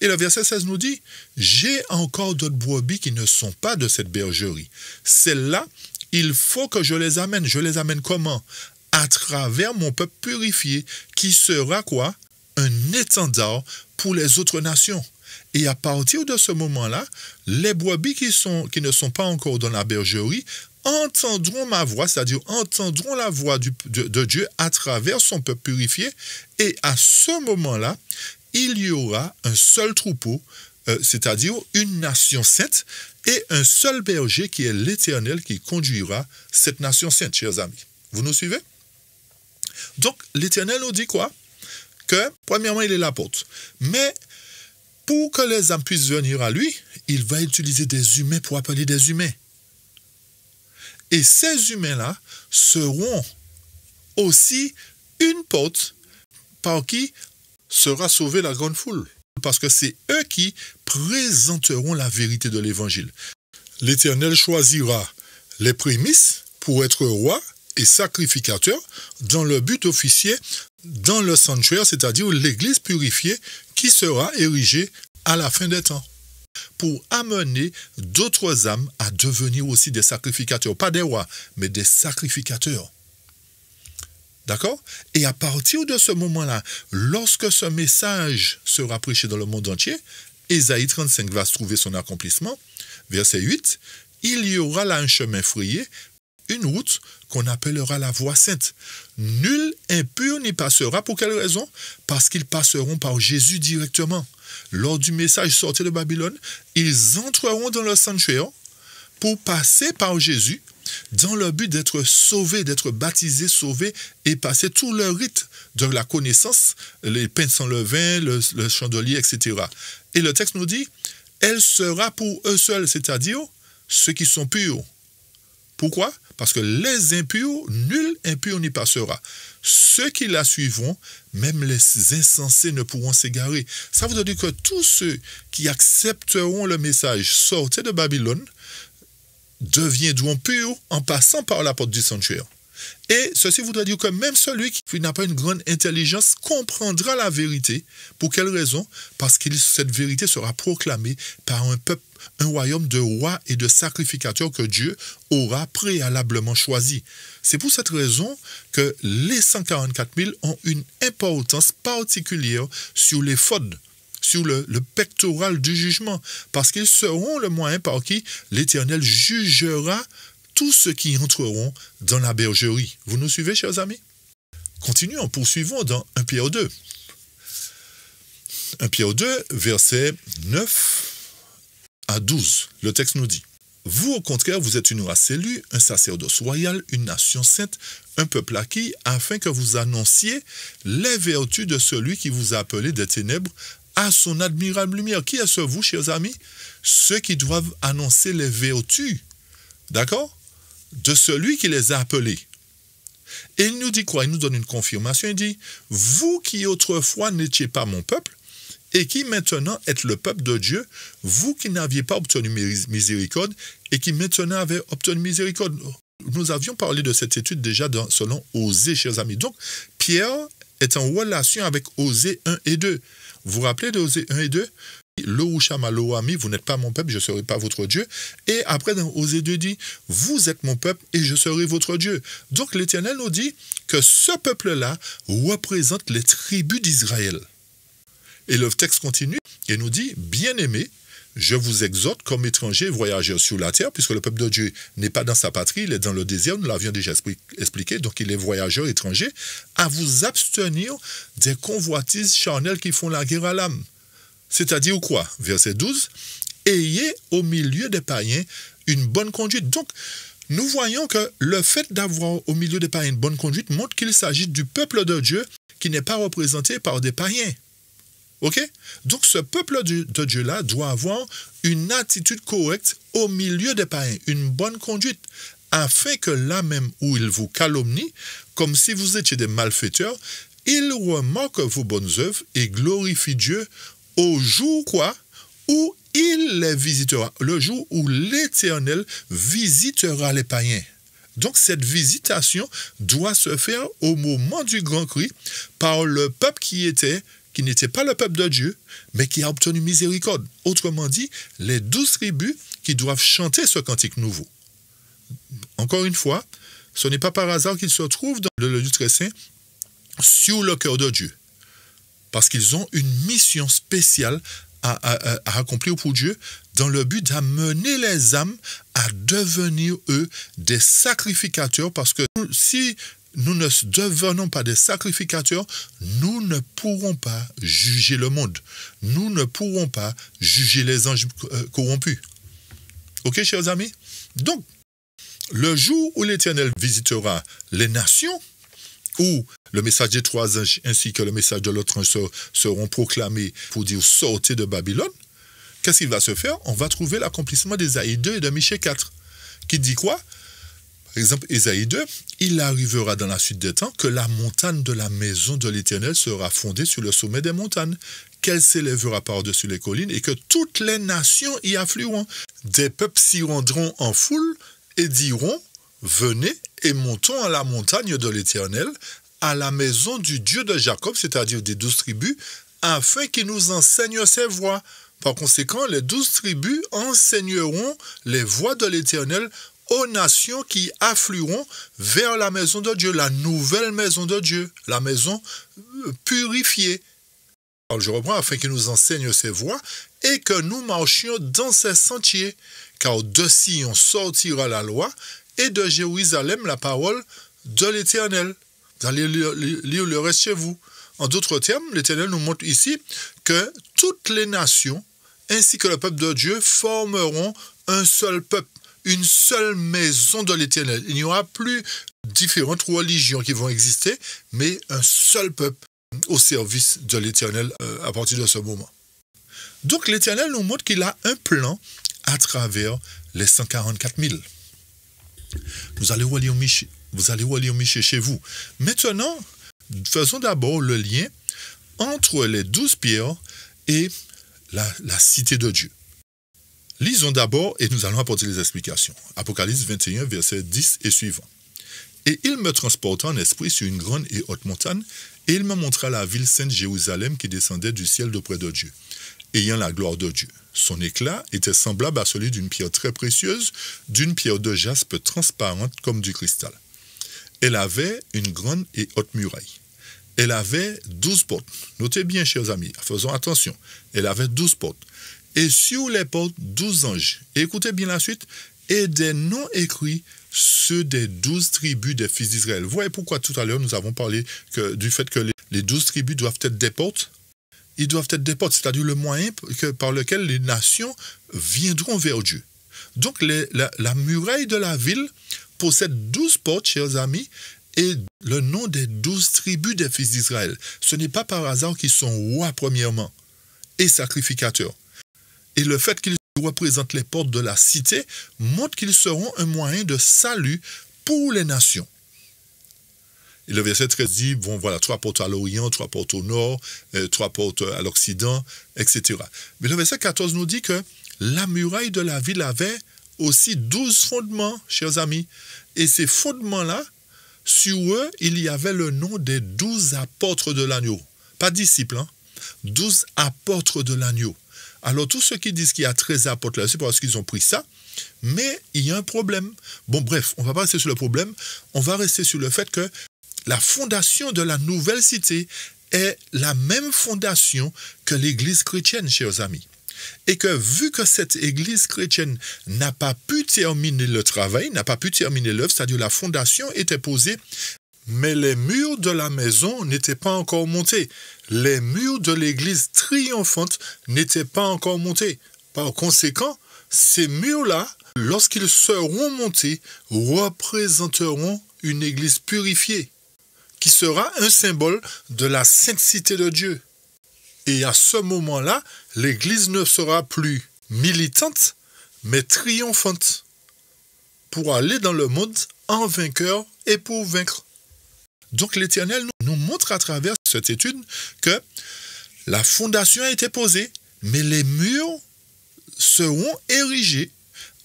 Et le verset 16 nous dit, J'ai encore d'autres brebis qui ne sont pas de cette bergerie. Celles-là, il faut que je les amène. Je les amène comment À travers mon peuple purifié, qui sera quoi Un étendard pour les autres nations. Et à partir de ce moment-là, les brebis qui, sont, qui ne sont pas encore dans la bergerie entendront ma voix, c'est-à-dire entendront la voix de Dieu à travers son peuple purifié. Et à ce moment-là, il y aura un seul troupeau, euh, c'est-à-dire une nation sainte, et un seul berger qui est l'Éternel qui conduira cette nation sainte, chers amis. Vous nous suivez Donc, l'Éternel nous dit quoi Que, premièrement, il est la porte. Mais pour que les âmes puissent venir à lui, il va utiliser des humains pour appeler des humains. Et ces humains-là seront aussi une porte par qui sera sauvée la grande foule, parce que c'est eux qui présenteront la vérité de l'Évangile. L'Éternel choisira les prémices pour être roi et sacrificateur dans le but officier dans le sanctuaire, c'est-à-dire l'Église purifiée qui sera érigée à la fin des temps pour amener d'autres âmes à devenir aussi des sacrificateurs, pas des rois, mais des sacrificateurs. D'accord Et à partir de ce moment-là, lorsque ce message sera prêché dans le monde entier, Ésaïe 35 va se trouver son accomplissement. Verset 8, il y aura là un chemin frayé, une route qu'on appellera la voie sainte. Nul impur n'y passera. Pour quelle raison Parce qu'ils passeront par Jésus directement. Lors du message sorti de Babylone, ils entreront dans le sanctuaire pour passer par Jésus dans le but d'être sauvés, d'être baptisés, sauvés et passer tout leur rite de la connaissance, les pains sans levain, le, le chandelier, etc. Et le texte nous dit, elle sera pour eux seuls, c'est-à-dire ceux qui sont purs. Pourquoi Parce que les impurs, nul impur n'y passera. Ceux qui la suivront, même les insensés ne pourront s'égarer. Ça veut dire que tous ceux qui accepteront le message sortez de Babylone, deviendront pur en passant par la porte du sanctuaire. Et ceci voudrait dire que même celui qui n'a pas une grande intelligence comprendra la vérité. Pour quelle raison Parce que cette vérité sera proclamée par un peuple, un royaume de rois et de sacrificateurs que Dieu aura préalablement choisi. C'est pour cette raison que les 144 000 ont une importance particulière sur les fautes sur le, pectoral du jugement, parce qu'ils seront le moyen par qui l'Éternel jugera tous ceux qui entreront dans la bergerie. Vous nous suivez, chers amis Continuons, poursuivons dans 1 Pierre 2. 1 Pierre 2, versets 9 à 12. Le texte nous dit Vous, au contraire, vous êtes une race élue, un sacerdoce royal, une nation sainte, un peuple acquis, afin que vous annonciez les vertus de celui qui vous a appelé des ténèbres à son admirable lumière. Qui est-ce, vous, chers amis Ceux qui doivent annoncer les vertus, d'accord De celui qui les a appelés. Et il nous dit quoi Il nous donne une confirmation. Il dit, vous qui autrefois n'étiez pas mon peuple, et qui maintenant êtes le peuple de Dieu, vous qui n'aviez pas obtenu miséricorde, et qui maintenant avez obtenu miséricorde. Nous avions parlé de cette étude déjà dans, selon Osée, chers amis. Donc, Pierre est en relation avec Osée 1 et 2. Vous vous rappelez de 1 et 2 Loami, vous n'êtes pas mon peuple, je ne serai pas votre Dieu. Et après, dans Osée 2 dit, vous êtes mon peuple et je serai votre Dieu. Donc l'Éternel nous dit que ce peuple-là représente les tribus d'Israël. Et le texte continue et nous dit, bien aimé, je vous exhorte comme étrangers voyageurs sur la terre, puisque le peuple de Dieu n'est pas dans sa patrie, il est dans le désert, nous l'avions déjà expliqué, donc il est voyageur étranger, à vous abstenir des convoitises charnelles qui font la guerre à l'âme. C'est-à-dire quoi Verset 12, ayez au milieu des païens une bonne conduite. Donc, nous voyons que le fait d'avoir au milieu des païens une bonne conduite montre qu'il s'agit du peuple de Dieu qui n'est pas représenté par des païens. OK? Donc, ce peuple de Dieu-là doit avoir une attitude correcte au milieu des païens, une bonne conduite, afin que là même où ils vous calomnient, comme si vous étiez des malfaiteurs, ils remarquent vos bonnes œuvres et glorifient Dieu au jour quoi? Où il les visitera, le jour où l'Éternel visitera les païens. Donc cette visitation doit se faire au moment du grand cri par le peuple qui était qui n'était pas le peuple de Dieu, mais qui a obtenu miséricorde. Autrement dit, les douze tribus qui doivent chanter ce cantique nouveau. Encore une fois, ce n'est pas par hasard qu'ils se trouvent dans le lieu très saint sur le cœur de Dieu, parce qu'ils ont une mission spéciale à, à, accomplir pour Dieu dans le but d'amener les âmes à devenir, eux, des sacrificateurs, parce que si nous ne devenons pas des sacrificateurs, nous ne pourrons pas juger le monde. Nous ne pourrons pas juger les anges euh, corrompus. OK, chers amis Donc, le jour où l'Éternel visitera les nations, où le message des trois anges ainsi que le message de l'autre ange seront proclamés pour dire sortez de Babylone, qu'est-ce qu'il va se faire On va trouver l'accomplissement des Aïe 2 et de Michée 4, qui dit quoi exemple, Isaïe 2, il arrivera dans la suite des temps que la montagne de la maison de l'Éternel sera fondée sur le sommet des montagnes, qu'elle s'élèvera par-dessus les collines et que toutes les nations y afflueront. Des peuples s'y rendront en foule et diront, venez et montons à la montagne de l'Éternel, à la maison du Dieu de Jacob, c'est-à-dire des douze tribus, afin qu'il nous enseigne ses voies. Par conséquent, les douze tribus enseigneront les voies de l'Éternel aux nations qui afflueront vers la maison de Dieu, la nouvelle maison de Dieu, la maison euh, purifiée. je reprends afin qu'il nous enseigne ses voies et que nous marchions dans ses sentiers, car de Sion sortira la loi et de Jérusalem la parole de l'Éternel. dans allez lieux le reste chez vous. En d'autres termes, l'Éternel nous montre ici que toutes les nations, ainsi que le peuple de Dieu, formeront un seul peuple une seule maison de l'Éternel. Il n'y aura plus différentes religions qui vont exister, mais un seul peuple au service de l'Éternel euh, à partir de ce moment. Donc l'Éternel nous montre qu'il a un plan à travers les 144 000. Vous allez voir Miché, vous allez au Miché chez vous. Maintenant, faisons d'abord le lien entre les douze pierres et la cité de Dieu. Lisons d'abord et nous allons apporter les explications. Apocalypse 21, verset 10 et suivant. Et il me transporta en esprit sur une grande et haute montagne, et il me montra la ville sainte Jérusalem qui descendait du ciel d'auprès de Dieu, ayant la gloire de Dieu. Son éclat était semblable à celui d'une pierre très précieuse, d'une pierre de jaspe transparente comme du cristal. Elle avait une grande et haute muraille. Elle avait douze portes. Notez bien, chers amis, faisons attention. Elle avait douze portes et sur les portes douze anges. Écoutez bien la suite. Et des noms écrits ceux des douze tribus des fils d'Israël. Vous voyez pourquoi tout à l'heure nous avons parlé que, du fait que les douze tribus doivent être des portes. Ils doivent être des portes, c'est-à-dire le moyen par lequel les nations viendront vers Dieu. Donc la, la, muraille de la ville possède douze portes, chers amis, et le nom des douze tribus des fils d'Israël. Ce n'est pas par hasard qu'ils sont rois premièrement et sacrificateurs. Et le fait qu'ils représentent les portes de la cité montre qu'ils seront un moyen de salut pour les nations. Et le verset 13 dit, bon voilà, trois portes à l'Orient, trois portes au Nord, euh, trois portes euh, à l'Occident, etc. Mais le verset 14 nous dit que la muraille de la ville avait aussi douze fondements, chers amis. Et ces fondements-là, sur eux, il y avait le nom des douze apôtres de l'agneau. Pas disciples, hein? Douze apôtres de l'agneau. Alors, tous ceux qui disent qu'il y a 13 apôtres là, c'est parce qu'ils ont pris ça, mais il y a un problème. Bon, bref, on ne va pas rester sur le problème, on va rester sur le fait que la fondation de la nouvelle cité est la même fondation que l'Église chrétienne, chers amis. Et que vu que cette Église chrétienne n'a pas pu terminer le travail, n'a pas pu terminer l'œuvre, c'est-à-dire la fondation était posée, mais les murs de la maison n'étaient pas encore montés les murs de l'église triomphante n'étaient pas encore montés. Par conséquent, ces murs-là, lorsqu'ils seront montés, représenteront une église purifiée, qui sera un symbole de la sainteté de Dieu. Et à ce moment-là, l'église ne sera plus militante, mais triomphante, pour aller dans le monde en vainqueur et pour vaincre. Donc l'Éternel nous montre à travers cette étude que la fondation a été posée, mais les murs seront érigés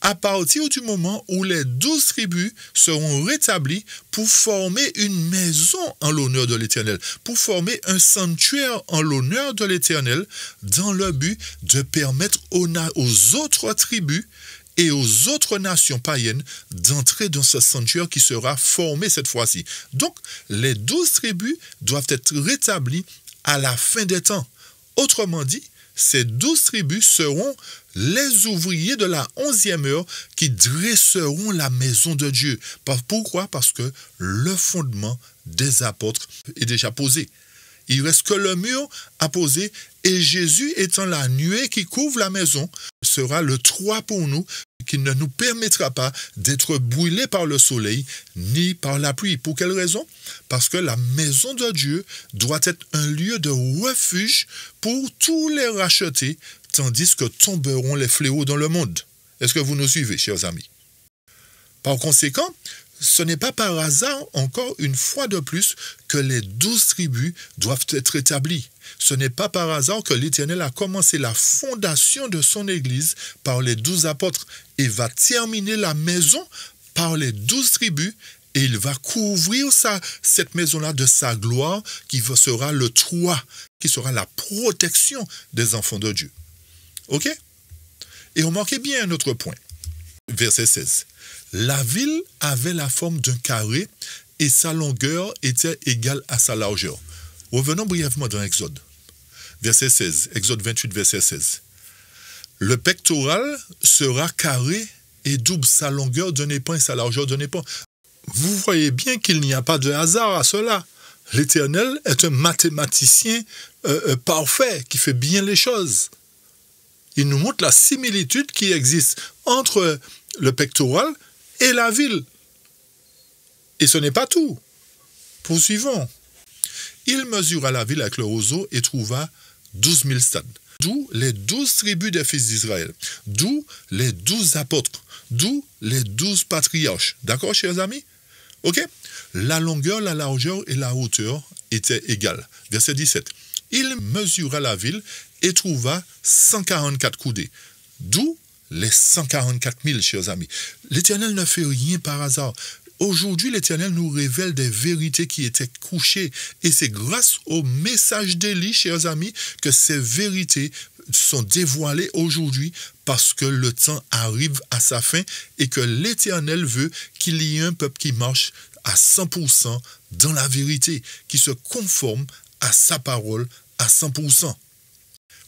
à partir du moment où les douze tribus seront rétablies pour former une maison en l'honneur de l'Éternel, pour former un sanctuaire en l'honneur de l'Éternel, dans le but de permettre aux autres tribus et aux autres nations païennes d'entrer dans ce sanctuaire qui sera formé cette fois-ci. Donc, les douze tribus doivent être rétablies à la fin des temps. Autrement dit, ces douze tribus seront les ouvriers de la onzième heure qui dresseront la maison de Dieu. Pourquoi Parce que le fondement des apôtres est déjà posé. Il reste que le mur à poser et Jésus étant la nuée qui couvre la maison sera le toit pour nous qui ne nous permettra pas d'être brûlés par le soleil ni par la pluie. Pour quelle raison Parce que la maison de Dieu doit être un lieu de refuge pour tous les rachetés, tandis que tomberont les fléaux dans le monde. Est-ce que vous nous suivez, chers amis Par conséquent, ce n'est pas par hasard, encore une fois de plus, que les douze tribus doivent être établies. Ce n'est pas par hasard que l'Éternel a commencé la fondation de son Église par les douze apôtres et va terminer la maison par les douze tribus et il va couvrir cette maison-là de sa gloire qui sera le toit, qui sera la protection des enfants de Dieu. OK Et on remarquez bien un autre point. Verset 16. La ville avait la forme d'un carré et sa longueur était égale à sa largeur. Revenons brièvement dans Exode, verset 16, Exode 28, verset 16. Le pectoral sera carré et double sa longueur d'un épan et sa largeur d'un pas. Vous voyez bien qu'il n'y a pas de hasard à cela. L'Éternel est un mathématicien euh, euh, parfait qui fait bien les choses. Il nous montre la similitude qui existe entre le pectoral et la ville. Et ce n'est pas tout. Poursuivons. Il mesura la ville avec le roseau et trouva douze mille stades. D'où les douze tribus des fils d'Israël. D'où les douze apôtres. D'où les douze patriarches. D'accord, chers amis OK La longueur, la largeur et la hauteur étaient égales. Verset 17. Il mesura la ville et trouva 144 coudées. D'où les 144 000, chers amis. L'Éternel ne fait rien par hasard. Aujourd'hui, l'Éternel nous révèle des vérités qui étaient couchées. Et c'est grâce au message d'Élie, chers amis, que ces vérités sont dévoilées aujourd'hui parce que le temps arrive à sa fin et que l'Éternel veut qu'il y ait un peuple qui marche à 100% dans la vérité, qui se conforme à sa parole à 100%.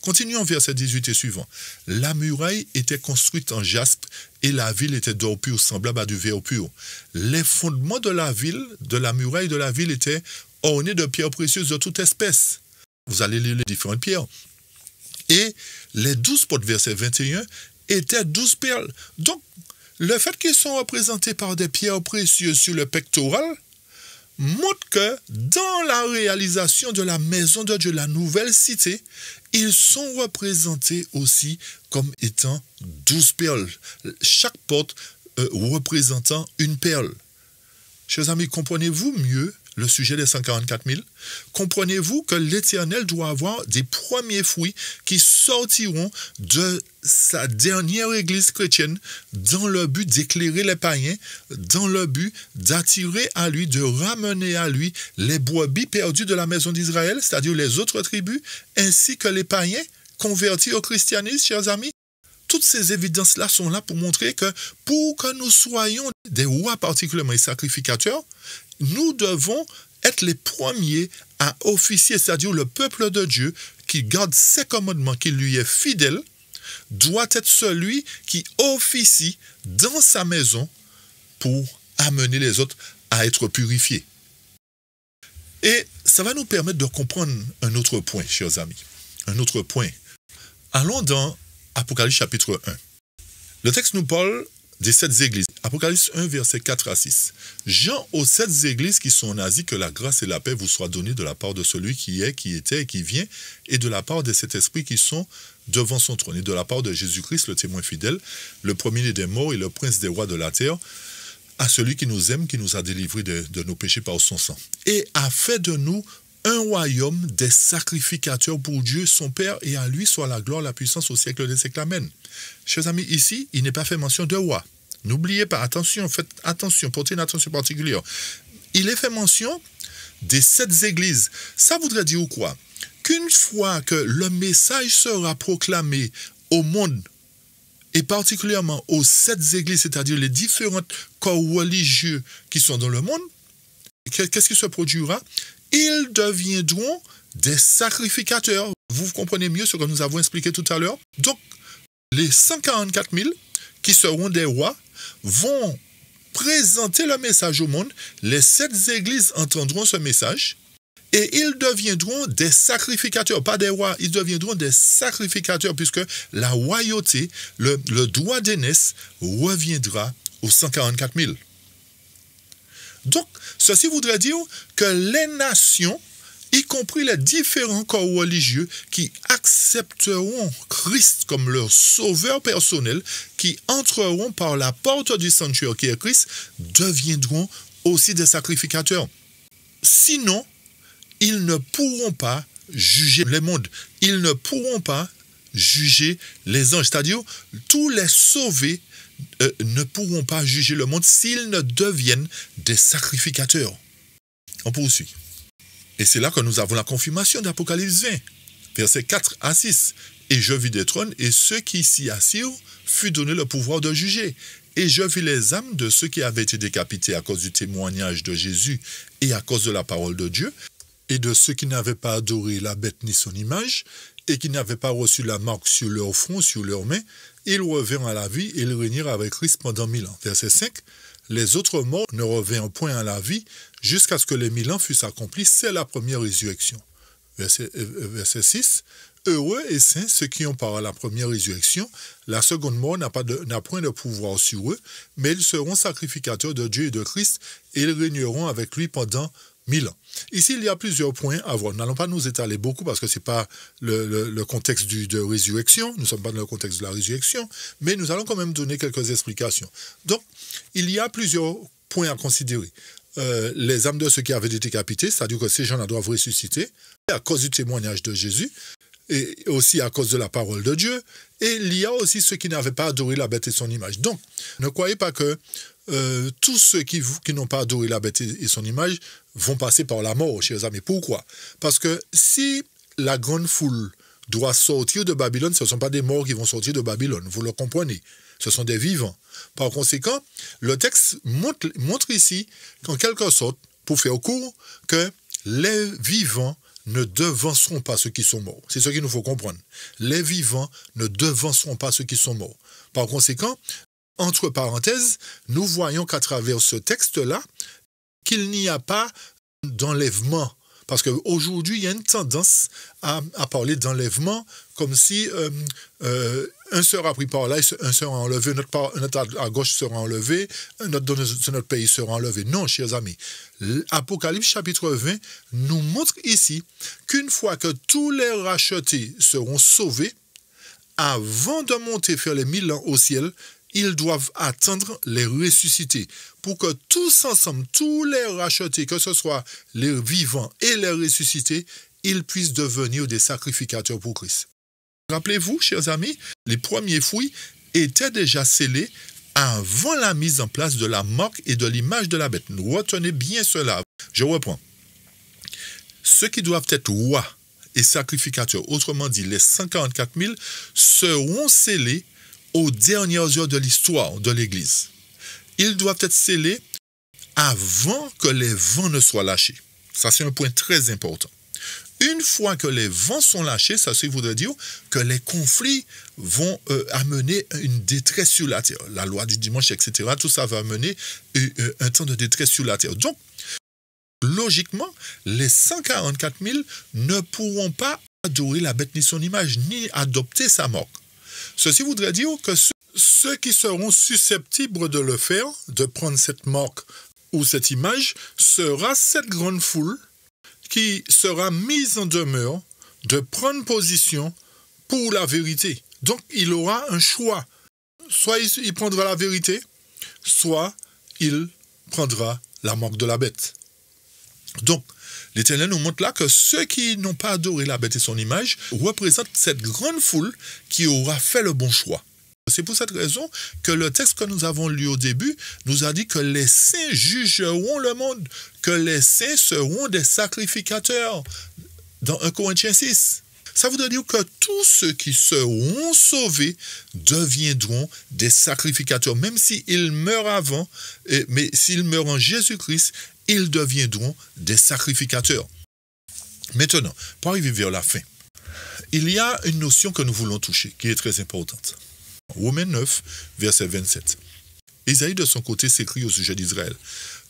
Continuons verset 18 et suivant. La muraille était construite en jaspe et la ville était d'or pur, semblable à du verre pur. Les fondements de la ville, de la muraille de la ville, étaient ornés de pierres précieuses de toute espèce. Vous allez lire les différentes pierres. Et les douze portes, verset 21, étaient douze perles. Donc, le fait qu'ils sont représentés par des pierres précieuses sur le pectoral, montre que dans la réalisation de la maison de Dieu, la nouvelle cité, ils sont représentés aussi comme étant douze perles. Chaque porte euh, représentant une perle. Chers amis, comprenez-vous mieux le sujet des 144 000 Comprenez-vous que l'Éternel doit avoir des premiers fruits qui sortiront de sa dernière église chrétienne dans le but d'éclairer les païens, dans le but d'attirer à lui, de ramener à lui les brebis perdus de la maison d'Israël, c'est-à-dire les autres tribus, ainsi que les païens convertis au christianisme, chers amis. Toutes ces évidences-là sont là pour montrer que pour que nous soyons des rois particulièrement sacrificateurs, nous devons être les premiers à officier, c'est-à-dire le peuple de Dieu qui garde ses commandements, qui lui est fidèle, doit être celui qui officie dans sa maison pour amener les autres à être purifiés. Et ça va nous permettre de comprendre un autre point, chers amis. Un autre point. Allons dans Apocalypse chapitre 1. Le texte nous parle des sept églises. Apocalypse 1, verset 4 à 6. Jean aux sept églises qui sont en Asie, que la grâce et la paix vous soient données de la part de celui qui est, qui était et qui vient, et de la part de cet esprit qui sont devant son trône. Et de la part de Jésus-Christ, le témoin fidèle, le premier des morts et le prince des rois de la terre, à celui qui nous aime, qui nous a délivrés de, nos péchés par son sang. Et a fait de nous un royaume des sacrificateurs pour Dieu, son Père, et à lui soit la gloire, la puissance au siècle des siècles. Amen. Chers amis, ici, il n'est pas fait mention de roi. N'oubliez pas, attention, faites attention, portez une attention particulière. Il est fait mention des sept églises. Ça voudrait dire quoi qu'une fois que le message sera proclamé au monde, et particulièrement aux sept églises, c'est-à-dire les différents corps religieux qui sont dans le monde, qu'est-ce qui se produira Ils deviendront des sacrificateurs. Vous comprenez mieux ce que nous avons expliqué tout à l'heure. Donc, les 144 000 qui seront des rois vont présenter le message au monde. Les sept églises entendront ce message et ils deviendront des sacrificateurs, pas des rois, ils deviendront des sacrificateurs, puisque la royauté, le, droit d'aînesse, reviendra aux 144 000. Donc, ceci voudrait dire que les nations, y compris les différents corps religieux qui accepteront Christ comme leur sauveur personnel, qui entreront par la porte du sanctuaire qui est Christ, deviendront aussi des sacrificateurs. Sinon, ils ne pourront pas juger le monde. Ils ne pourront pas juger les anges. C'est-à-dire, tous les sauvés euh, ne pourront pas juger le monde s'ils ne deviennent des sacrificateurs. On poursuit. Et c'est là que nous avons la confirmation d'Apocalypse 20, versets 4 à 6. Et je vis des trônes, et ceux qui s'y assirent fut donné le pouvoir de juger. Et je vis les âmes de ceux qui avaient été décapités à cause du témoignage de Jésus et à cause de la parole de Dieu, et de ceux qui n'avaient pas adoré la bête ni son image, et qui n'avaient pas reçu la marque sur leur front, sur leurs mains, ils revinrent à la vie et ils réunirent avec Christ pendant mille ans. Verset 5. Les autres morts ne revinrent point à la vie jusqu'à ce que les mille ans fussent accomplis. C'est la première résurrection. Verset, 6. Euh, euh, Heureux et saints ceux qui ont par la première résurrection, la seconde mort n'a, pas n'a point de pouvoir sur eux, mais ils seront sacrificateurs de Dieu et de Christ, et ils régneront avec lui pendant ans. Ici, il y a plusieurs points à voir. Nous n'allons pas nous étaler beaucoup parce que ce n'est pas le, contexte du, de résurrection, nous ne sommes pas dans le contexte de la résurrection, mais nous allons quand même donner quelques explications. Donc, il y a plusieurs points à considérer. Euh, les âmes de ceux qui avaient été décapités, c'est-à-dire que ces gens-là doivent ressusciter à cause du témoignage de Jésus et aussi à cause de la parole de Dieu. Et il y a aussi ceux qui n'avaient pas adoré la bête et son image. Donc, ne croyez pas que euh, tous ceux qui, n'ont pas adoré la bête et, son image vont passer par la mort, chers amis. Pourquoi Parce que si la grande foule doit sortir de Babylone, ce ne sont pas des morts qui vont sortir de Babylone, vous le comprenez. Ce sont des vivants. Par conséquent, le texte montre, ici en quelque sorte, pour faire court, que les vivants ne devanceront pas ceux qui sont morts. C'est ce qu'il nous faut comprendre. Les vivants ne devanceront pas ceux qui sont morts. Par conséquent, entre parenthèses, nous voyons qu'à travers ce texte-là, qu'il n'y a pas d'enlèvement. Parce qu'aujourd'hui, il y a une tendance à, parler d'enlèvement comme si euh, euh, un sera pris par là, un sera enlevé, notre, notre à gauche sera enlevé, notre notre, pays sera enlevé. Non, chers amis. L'Apocalypse chapitre 20 nous montre ici qu'une fois que tous les rachetés seront sauvés, avant de monter faire les mille ans au ciel, ils doivent attendre les ressuscités pour que tous ensemble, tous les rachetés, que ce soit les vivants et les ressuscités, ils puissent devenir des sacrificateurs pour Christ. Rappelez-vous, chers amis, les premiers fruits étaient déjà scellés avant la mise en place de la marque et de l'image de la bête. Retenez bien cela. Je reprends. Ceux qui doivent être rois et sacrificateurs, autrement dit les 144 000, seront scellés aux dernières heures de l'histoire de l'Église. Ils doivent être scellés avant que les vents ne soient lâchés. Ça, c'est un point très important. Une fois que les vents sont lâchés, ça, voudrait dire que les conflits vont euh, amener une détresse sur la terre. La loi du dimanche, etc., tout ça va amener euh, un temps de détresse sur la terre. Donc, logiquement, les 144 000 ne pourront pas adorer la bête ni son image, ni adopter sa marque. Ceci voudrait dire que ceux qui seront susceptibles de le faire, de prendre cette marque ou cette image, sera cette grande foule qui sera mise en demeure de prendre position pour la vérité. Donc il aura un choix. Soit il prendra la vérité, soit il prendra la marque de la bête. Donc L'Éternel nous montre là que ceux qui n'ont pas adoré la bête et son image représentent cette grande foule qui aura fait le bon choix. C'est pour cette raison que le texte que nous avons lu au début nous a dit que les saints jugeront le monde, que les saints seront des sacrificateurs dans 1 Corinthiens 6. Ça voudrait dire que tous ceux qui seront sauvés deviendront des sacrificateurs, même s'ils meurent avant, mais s'ils meurent en Jésus-Christ, ils deviendront des sacrificateurs. Maintenant, pour arriver vers la fin, il y a une notion que nous voulons toucher, qui est très importante. Romains 9, verset 27. Isaïe, de son côté, s'écrit au sujet d'Israël.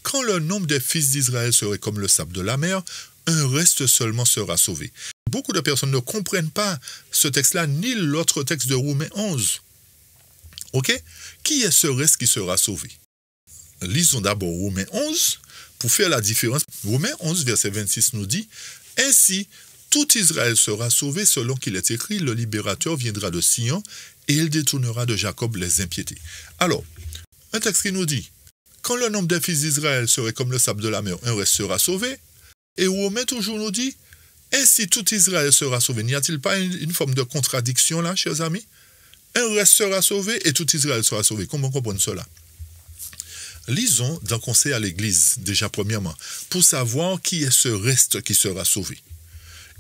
Quand le nombre des fils d'Israël serait comme le sable de la mer, un reste seulement sera sauvé. Beaucoup de personnes ne comprennent pas ce texte-là, ni l'autre texte de Romains 11. OK Qui est ce reste qui sera sauvé Lisons d'abord Romains 11, pour faire la différence, Romains 11, verset 26 nous dit, Ainsi, tout Israël sera sauvé selon qu'il est écrit, le libérateur viendra de Sion et il détournera de Jacob les impiétés. Alors, un texte qui nous dit, quand le nombre des fils d'Israël serait comme le sable de la mer, un reste sera sauvé. Et Romain toujours nous dit, ainsi tout Israël sera sauvé. N'y a-t-il pas une, une, forme de contradiction là, chers amis Un reste sera sauvé et tout Israël sera sauvé. Comment comprendre cela lisons dans conseil à l'Église, déjà premièrement, pour savoir qui est ce reste qui sera sauvé.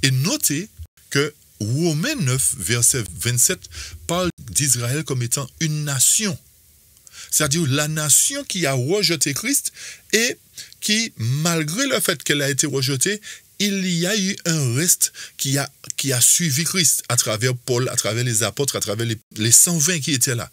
Et notez que Romains 9, verset 27, parle d'Israël comme étant une nation. C'est-à-dire la nation qui a rejeté Christ et qui, malgré le fait qu'elle a été rejetée, il y a eu un reste qui a, qui a suivi Christ à travers Paul, à travers les apôtres, à travers les, les 120 qui étaient là.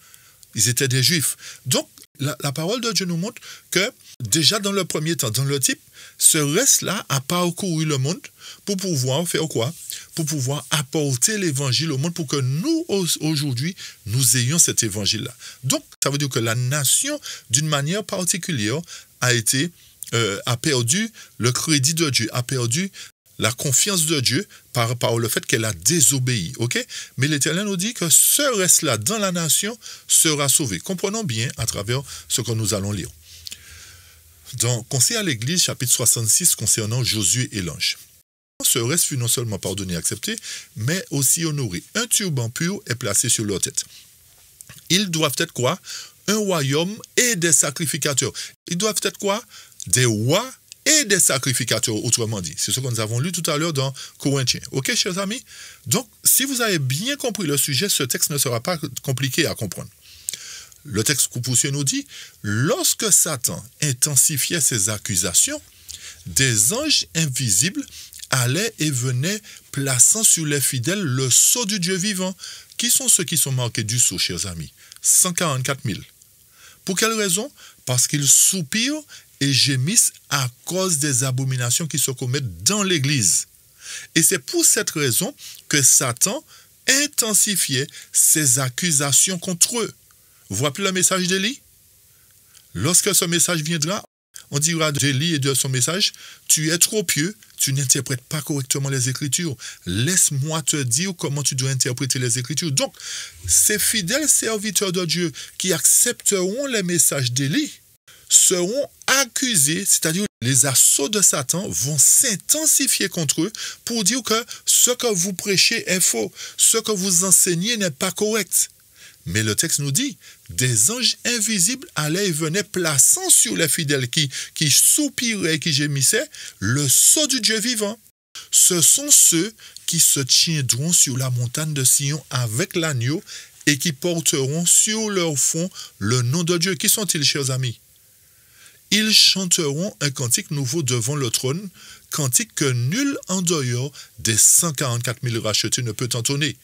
Ils étaient des juifs. Donc, la, parole de Dieu nous montre que déjà dans le premier temps, dans le type, ce reste-là a parcouru le monde pour pouvoir faire quoi Pour pouvoir apporter l'évangile au monde pour que nous, aujourd'hui, nous ayons cet évangile-là. Donc, ça veut dire que la nation, d'une manière particulière, a été euh, a perdu le crédit de Dieu, a perdu la confiance de Dieu par, le fait qu'elle a désobéi. ok Mais l'Éternel nous dit que ce reste-là dans la nation sera sauvé. Comprenons bien à travers ce que nous allons lire. Dans Conseil à l'Église, chapitre 66, concernant Josué et l'ange. Ce reste fut non seulement pardonné et accepté, mais aussi honoré. Un turban pur est placé sur leur tête. Ils doivent être quoi Un royaume et des sacrificateurs. Ils doivent être quoi Des rois et des sacrificateurs, autrement dit. C'est ce que nous avons lu tout à l'heure dans Corinthiens. OK, chers amis Donc, si vous avez bien compris le sujet, ce texte ne sera pas compliqué à comprendre. Le texte Coupoussier nous dit, lorsque Satan intensifiait ses accusations, des anges invisibles allaient et venaient, plaçant sur les fidèles le sceau du Dieu vivant. Qui sont ceux qui sont marqués du sceau, chers amis 144 000. Pour quelle raison Parce qu'ils soupirent et gémissent à cause des abominations qui se commettent dans l'Église. Et c'est pour cette raison que Satan intensifiait ses accusations contre eux. Vous plus le message d'Élie Lorsque ce message viendra, on dira d'Élie et de son message, tu es trop pieux, tu n'interprètes pas correctement les Écritures. Laisse-moi te dire comment tu dois interpréter les Écritures. Donc, ces fidèles serviteurs de Dieu qui accepteront les messages d'Élie seront accusés, c'est-à-dire les assauts de Satan vont s'intensifier contre eux pour dire que ce que vous prêchez est faux, ce que vous enseignez n'est pas correct. Mais le texte nous dit, des anges invisibles allaient et venaient plaçant sur les fidèles qui, qui soupiraient, qui gémissaient, le sceau du Dieu vivant. Ce sont ceux qui se tiendront sur la montagne de Sion avec l'agneau et qui porteront sur leur front le nom de Dieu. Qui sont-ils, chers amis ils chanteront un cantique nouveau devant le trône, cantique que nul en dehors des 144 000 rachetés ne peut entonner.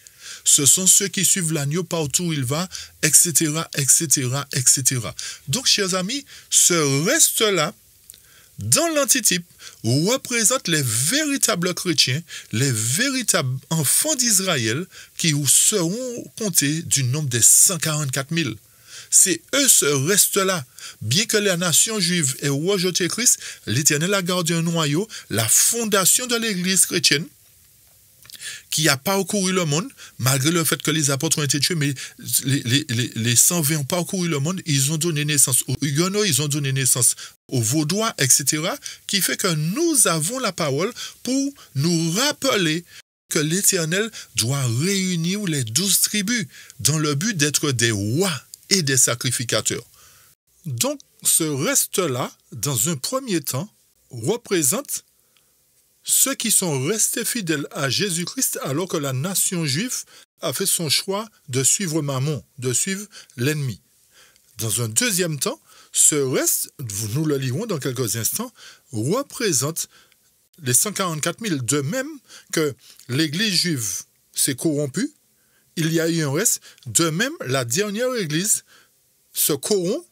Ce sont ceux qui suivent l'agneau partout où il va, etc., etc., etc. Donc, chers amis, ce reste-là, dans l'antitype, représente les véritables chrétiens, les véritables enfants d'Israël qui seront comptés du nombre des 144 000. C'est eux ce reste-là. Bien que la nation juive ait rejeté Christ, l'Éternel a gardé un noyau, la fondation de l'Église chrétienne, qui a parcouru le monde, malgré le fait que les apôtres ont été tués, mais les, les, les, les ont parcouru le monde, ils ont donné naissance aux Huguenots, ils ont donné naissance aux Vaudois, etc., qui fait que nous avons la parole pour nous rappeler que l'Éternel doit réunir les douze tribus dans le but d'être des rois et des sacrificateurs. Donc ce reste-là, dans un premier temps, représente ceux qui sont restés fidèles à Jésus-Christ alors que la nation juive a fait son choix de suivre Mammon, de suivre l'ennemi. Dans un deuxième temps, ce reste, nous le lirons dans quelques instants, représente les 144 000, de même que l'Église juive s'est corrompue, il y a eu un reste. De même, la dernière Église se corrompt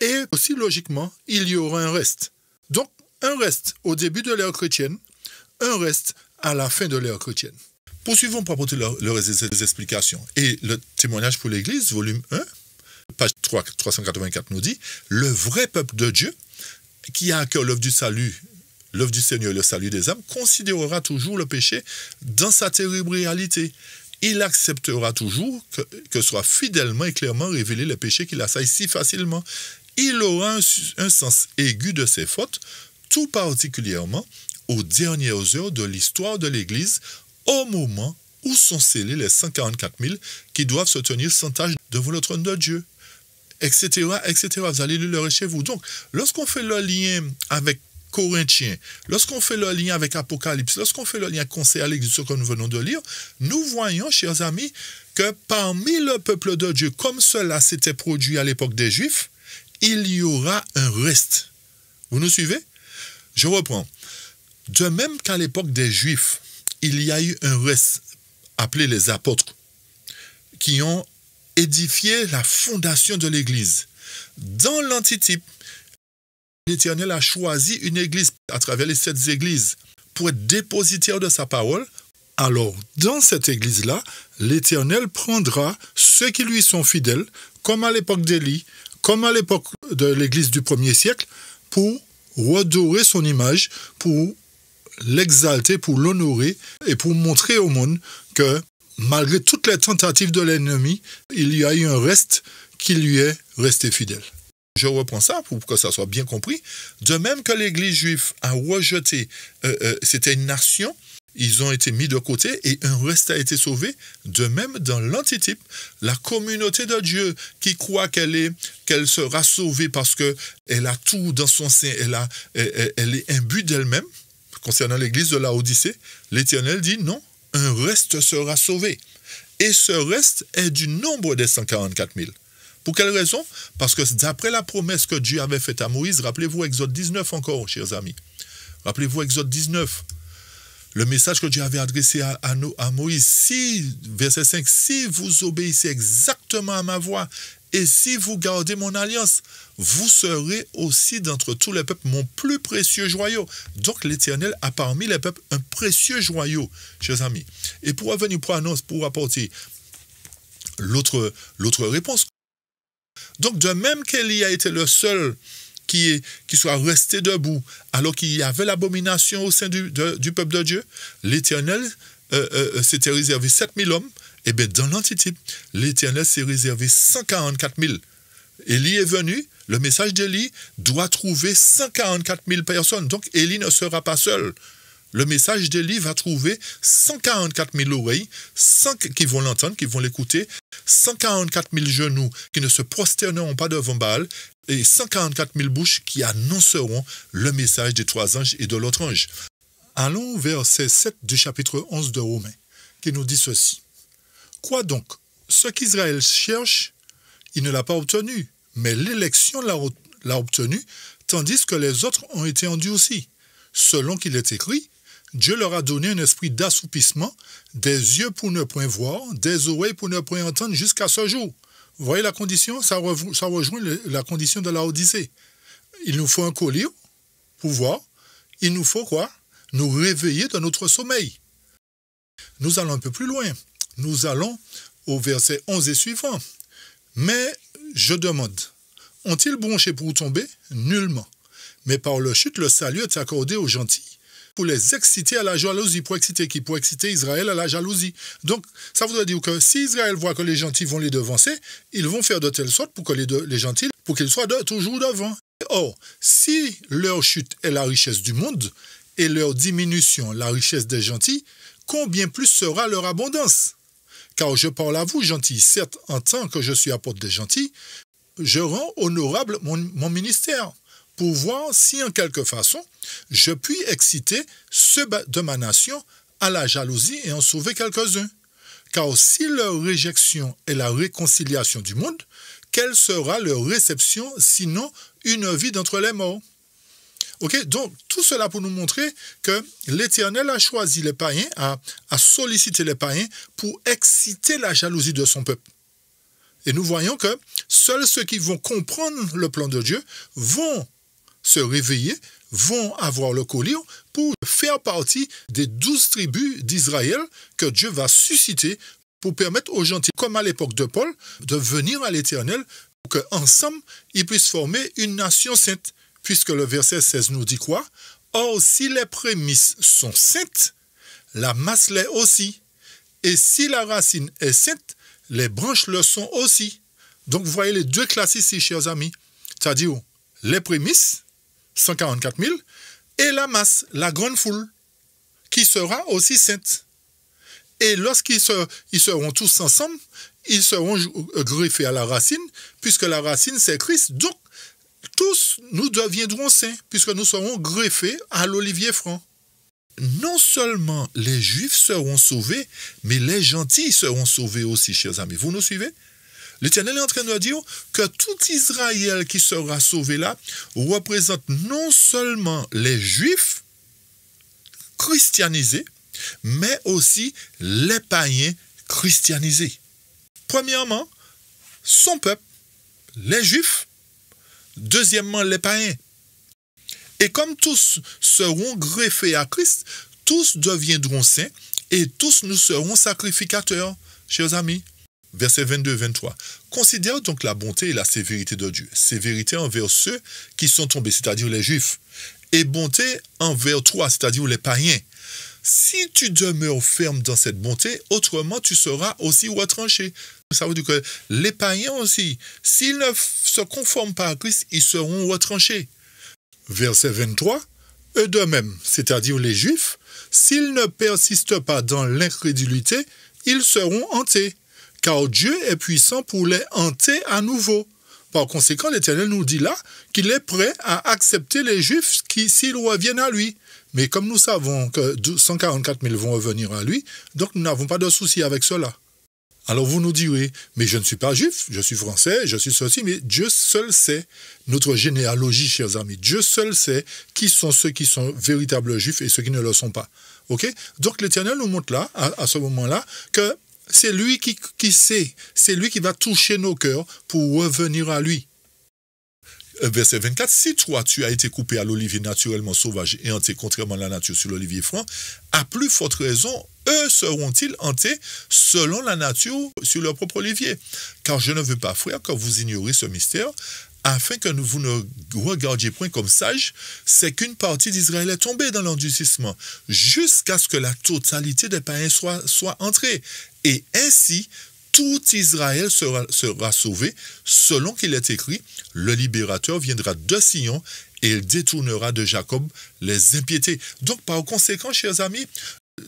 et aussi logiquement, il y aura un reste. Donc, un reste au début de l'ère chrétienne, un reste à la fin de l'ère chrétienne. Poursuivons pour apporter le, explications. Et le témoignage pour l'Église, volume 1, page 3, 384 nous dit, le vrai peuple de Dieu, qui a à cœur l'œuvre du salut, l'œuvre du Seigneur et le salut des âmes, considérera toujours le péché dans sa terrible réalité il acceptera toujours que, soit fidèlement et clairement révélé le péché qu'il assaille si facilement. Il aura un, sens aigu de ses fautes, tout particulièrement aux dernières heures de l'histoire de l'Église, au moment où sont scellés les 144 000 qui doivent se tenir sans tâche devant le trône de Dieu, etc., etc. Vous allez le leur chez vous. Donc, lorsqu'on fait le lien avec Corinthiens, lorsqu'on fait le lien avec Apocalypse, lorsqu'on fait le lien conseil à l'Église, ce que nous venons de lire, nous voyons, chers amis, que parmi le peuple de Dieu, comme cela s'était produit à l'époque des Juifs, il y aura un reste. Vous nous suivez Je reprends. De même qu'à l'époque des Juifs, il y a eu un reste appelé les apôtres qui ont édifié la fondation de l'Église. Dans l'antitype, l'Éternel a choisi une église à travers les sept églises pour être dépositaire de sa parole, alors dans cette église-là, l'Éternel prendra ceux qui lui sont fidèles, comme à l'époque d'Élie, comme à l'époque de l'église du premier siècle, pour redorer son image, pour l'exalter, pour l'honorer et pour montrer au monde que malgré toutes les tentatives de l'ennemi, il y a eu un reste qui lui est resté fidèle. Je reprends ça pour que ça soit bien compris. De même que l'Église juive a rejeté, euh, euh, c'était une nation, ils ont été mis de côté et un reste a été sauvé. De même, dans l'antitype, la communauté de Dieu qui croit qu'elle est, qu'elle sera sauvée parce que elle a tout dans son sein, elle, elle, elle est imbue d'elle-même. Concernant l'église de la Odyssée, l'Éternel dit non, un reste sera sauvé. Et ce reste est du nombre des 144 000. Pour quelle raison Parce que d'après la promesse que Dieu avait faite à Moïse, rappelez-vous Exode 19 encore, chers amis. Rappelez-vous Exode 19. Le message que Dieu avait adressé à, à Moïse, si, verset 5, si vous obéissez exactement à ma voix et si vous gardez mon alliance, vous serez aussi d'entre tous les peuples mon plus précieux joyau. Donc l'Éternel a parmi les peuples un précieux joyau, chers amis. Et pour revenir pour annoncer, pour apporter l'autre réponse donc, de même qu'Elie a été le seul qui, soit resté debout alors qu'il y avait l'abomination au sein du, peuple de Dieu, l'Éternel euh, euh, euh, s'était réservé 7000 hommes. Et eh bien, dans l'Antitype, l'Éternel s'est réservé 144 000. Élie est venu, le message d'Élie doit trouver 144 000 personnes. Donc, Élie ne sera pas seul. Le message de va trouver 144 000 oreilles 100, qui vont l'entendre, qui vont l'écouter, 144 000 genoux qui ne se prosterneront pas devant Baal et 144 000 bouches qui annonceront le message des trois anges et de l'autre ange. Allons au verset 7 du chapitre 11 de Romains qui nous dit ceci. Quoi donc Ce qu'Israël cherche, il ne l'a pas obtenu, mais l'élection l'a obtenu, tandis que les autres ont été aussi, Selon qu'il est écrit, Dieu leur a donné un esprit d'assoupissement, des yeux pour ne point voir, des oreilles pour ne point entendre jusqu'à ce jour. Vous voyez la condition ça, rejoint, la condition de la Odyssée. Il nous faut un collier pour voir. Il nous faut quoi Nous réveiller de notre sommeil. Nous allons un peu plus loin. Nous allons au verset 11 et suivant. Mais je demande, ont-ils bronché pour tomber Nullement. Mais par leur chute, le salut est accordé aux gentils pour les exciter à la jalousie, pour exciter qui Pour exciter Israël à la jalousie. Donc, ça voudrait dire que si Israël voit que les gentils vont les devancer, ils vont faire de telle sorte pour que les, les gentils, pour qu'ils soient toujours devant. Or, si leur chute est la richesse du monde et leur diminution la richesse des gentils, combien plus sera leur abondance Car je parle à vous, gentils, certes, en tant que je suis apôtre des gentils, je rends honorable mon ministère pour voir si en quelque façon je puis exciter ceux de ma nation à la jalousie et en sauver quelques-uns. Car si leur réjection est la réconciliation du monde, quelle sera leur réception sinon une vie d'entre les morts Ok. donc, tout cela pour nous montrer que l'Éternel a choisi les païens, a, sollicité les païens pour exciter la jalousie de son peuple. Et nous voyons que seuls ceux qui vont comprendre le plan de Dieu vont se réveiller, vont avoir le collier pour faire partie des douze tribus d'Israël que Dieu va susciter pour permettre aux gentils, comme à l'époque de Paul, de venir à l'Éternel pour ensemble, ils puissent former une nation sainte. Puisque le verset 16 nous dit quoi Or, si les prémices sont saintes, la masse l'est aussi. Et si la racine est sainte, les branches le sont aussi. Donc, vous voyez les deux classes ici, chers amis. C'est-à-dire les prémices 144 000, et la masse, la grande foule, qui sera aussi sainte. Et lorsqu'ils ils seront tous ensemble, ils seront euh, greffés à la racine, puisque la racine, c'est Christ. Donc, tous, nous deviendrons saints, puisque nous serons greffés à l'olivier franc. Non seulement les juifs seront sauvés, mais les gentils seront sauvés aussi, chers amis. Vous nous suivez L'Éternel est en train de dire que tout Israël qui sera sauvé là représente non seulement les Juifs christianisés, mais aussi les païens christianisés. Premièrement, son peuple, les Juifs. Deuxièmement, les païens. Et comme tous seront greffés à Christ, tous deviendront saints et tous nous serons sacrificateurs, chers amis. Verset 22-23. Considère donc la bonté et la sévérité de Dieu. Sévérité envers ceux qui sont tombés, c'est-à-dire les Juifs. Et bonté envers toi, c'est-à-dire les païens. Si tu demeures ferme dans cette bonté, autrement tu seras aussi retranché. Ça veut dire que les païens aussi, s'ils ne se conforment pas à Christ, ils seront retranchés. Verset 23. Eux de même, c'est-à-dire les Juifs, s'ils ne persistent pas dans l'incrédulité, ils seront hantés car Dieu est puissant pour les hanter à nouveau. Par conséquent, l'Éternel nous dit là qu'il est prêt à accepter les Juifs qui, s'ils reviennent à lui. Mais comme nous savons que 144 000 vont revenir à lui, donc nous n'avons pas de souci avec cela. Alors vous nous direz, mais je ne suis pas juif, je suis français, je suis ceci, mais Dieu seul sait, notre généalogie, chers amis, Dieu seul sait qui sont ceux qui sont véritables juifs et ceux qui ne le sont pas. ok Donc l'Éternel nous montre là, à ce moment-là, que c'est lui qui, sait, c'est lui qui va toucher nos cœurs pour revenir à lui. Verset 24, si toi tu as été coupé à l'olivier naturellement sauvage et hanté contrairement à la nature sur l'olivier franc, à plus forte raison, eux seront-ils hantés selon la nature sur leur propre olivier. Car je ne veux pas, frère, que vous ignorez ce mystère, afin que vous ne regardiez point comme sage, c'est qu'une partie d'Israël est tombée dans l'endurcissement, jusqu'à ce que la totalité des païens soit, soit entrée. Et ainsi, tout Israël sera, sera sauvé, selon qu'il est écrit, le libérateur viendra de Sion et il détournera de Jacob les impiétés. Donc, par conséquent, chers amis,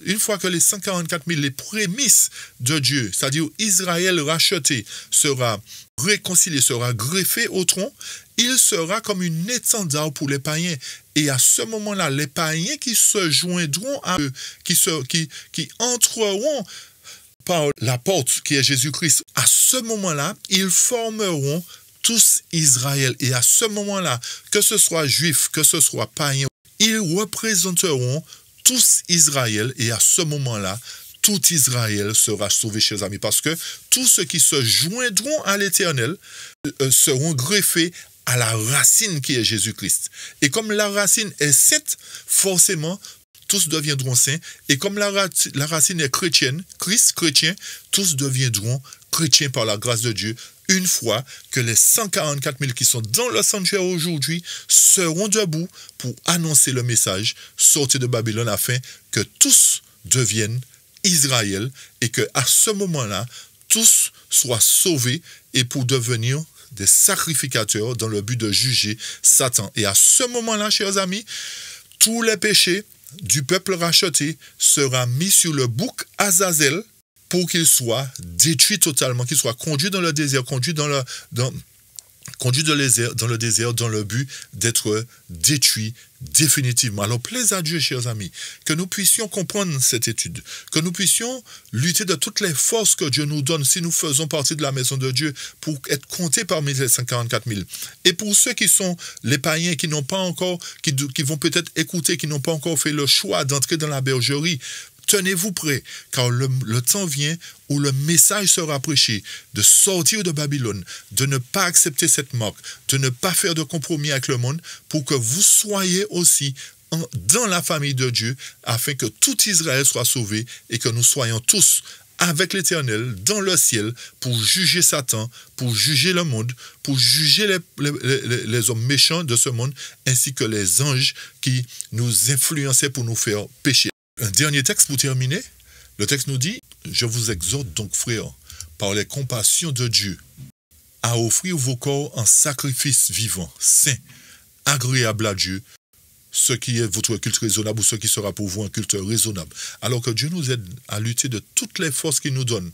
une fois que les 144 000, les prémices de Dieu, c'est-à-dire Israël racheté, sera réconcilié, sera greffé au tronc, il sera comme une étendard pour les païens. Et à ce moment-là, les païens qui se joindront à eux, qui, se, qui, qui entreront par la porte qui est Jésus-Christ, à ce moment-là, ils formeront tous Israël. Et à ce moment-là, que ce soit juif, que ce soit païen, ils représenteront tous Israël, et à ce moment-là, tout Israël sera sauvé, chers amis, parce que tous ceux qui se joindront à l'Éternel euh, euh, seront greffés à la racine qui est Jésus-Christ. Et comme la racine est sainte, forcément, tous deviendront saints. Et comme la racine est chrétienne, Christ chrétien, tous deviendront chrétiens par la grâce de Dieu, une fois que les 144 000 qui sont dans le sanctuaire aujourd'hui seront debout pour annoncer le message, sorti de Babylone afin que tous deviennent Israël et que à ce moment-là, tous soient sauvés et pour devenir des sacrificateurs dans le but de juger Satan. Et à ce moment-là, chers amis, tous les péchés du peuple racheté seront mis sur le bouc Azazel pour qu'il soit détruit totalement, qu'il soit conduit dans le désert, conduit dans le, dans, dans, dans le désert dans le but d'être détruit définitivement. Alors, plaise à Dieu, chers amis, que nous puissions comprendre cette étude, que nous puissions lutter de toutes les forces que Dieu nous donne si nous faisons partie de la maison de Dieu pour être comptés parmi les 144 000. Et pour ceux qui sont les païens, qui n'ont pas encore, qui vont peut-être écouter, qui n'ont pas encore fait le choix d'entrer dans la bergerie, Tenez-vous prêts, car le, temps vient où le message sera prêché de sortir de Babylone, de ne pas accepter cette marque, de ne pas faire de compromis avec le monde, pour que vous soyez aussi dans la famille de Dieu, afin que tout Israël soit sauvé et que nous soyons tous avec l'Éternel dans le ciel pour juger Satan, pour juger le monde, pour juger les, les, hommes méchants de ce monde, ainsi que les anges qui nous influençaient pour nous faire pécher. Un dernier texte pour terminer. Le texte nous dit, je vous exhorte donc frères, par les compassions de Dieu, à offrir vos corps en sacrifice vivant, saint, agréable à Dieu, ce qui est votre culte raisonnable ou ce qui sera pour vous un culte raisonnable. Alors que Dieu nous aide à lutter de toutes les forces qu'il nous donne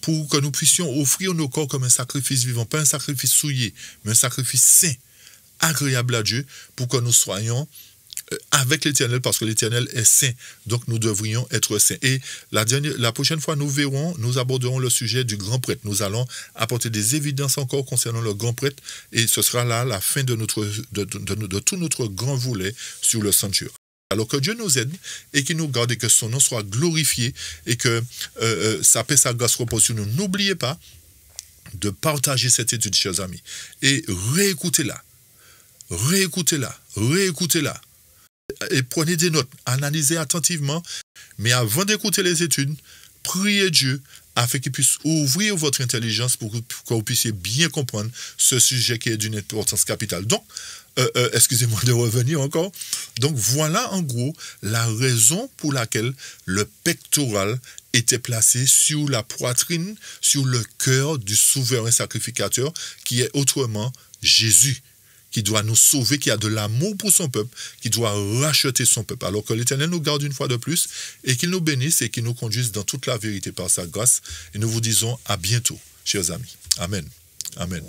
pour que nous puissions offrir nos corps comme un sacrifice vivant, pas un sacrifice souillé, mais un sacrifice saint, agréable à Dieu, pour que nous soyons euh, avec l'Éternel parce que l'Éternel est saint. Donc nous devrions être saints. Et la, prochaine fois, nous verrons, nous aborderons le sujet du grand prêtre. Nous allons apporter des évidences encore concernant le grand prêtre et ce sera là la fin de, tout notre grand volet sur le sanctuaire. Alors que Dieu nous aide et qu'il nous garde et que son nom soit glorifié et que euh, euh, sa paix, sa grâce repose sur nous. N'oubliez pas de partager cette étude, chers amis, et réécoutez-la. Réécoutez-la, réécoutez-la et prenez des notes, analysez attentivement, mais avant d'écouter les études, priez Dieu afin qu'il puisse ouvrir votre intelligence pour que, vous puissiez bien comprendre ce sujet qui est d'une importance capitale. Donc, euh, euh, excusez-moi de revenir encore. Donc, voilà en gros la raison pour laquelle le pectoral était placé sur la poitrine, sur le cœur du souverain sacrificateur, qui est autrement Jésus qui doit nous sauver, qui a de l'amour pour son peuple, qui doit racheter son peuple. Alors que l'Éternel nous garde une fois de plus et qu'il nous bénisse et qu'il nous conduise dans toute la vérité par sa grâce. Et nous vous disons à bientôt, chers amis. Amen. Amen.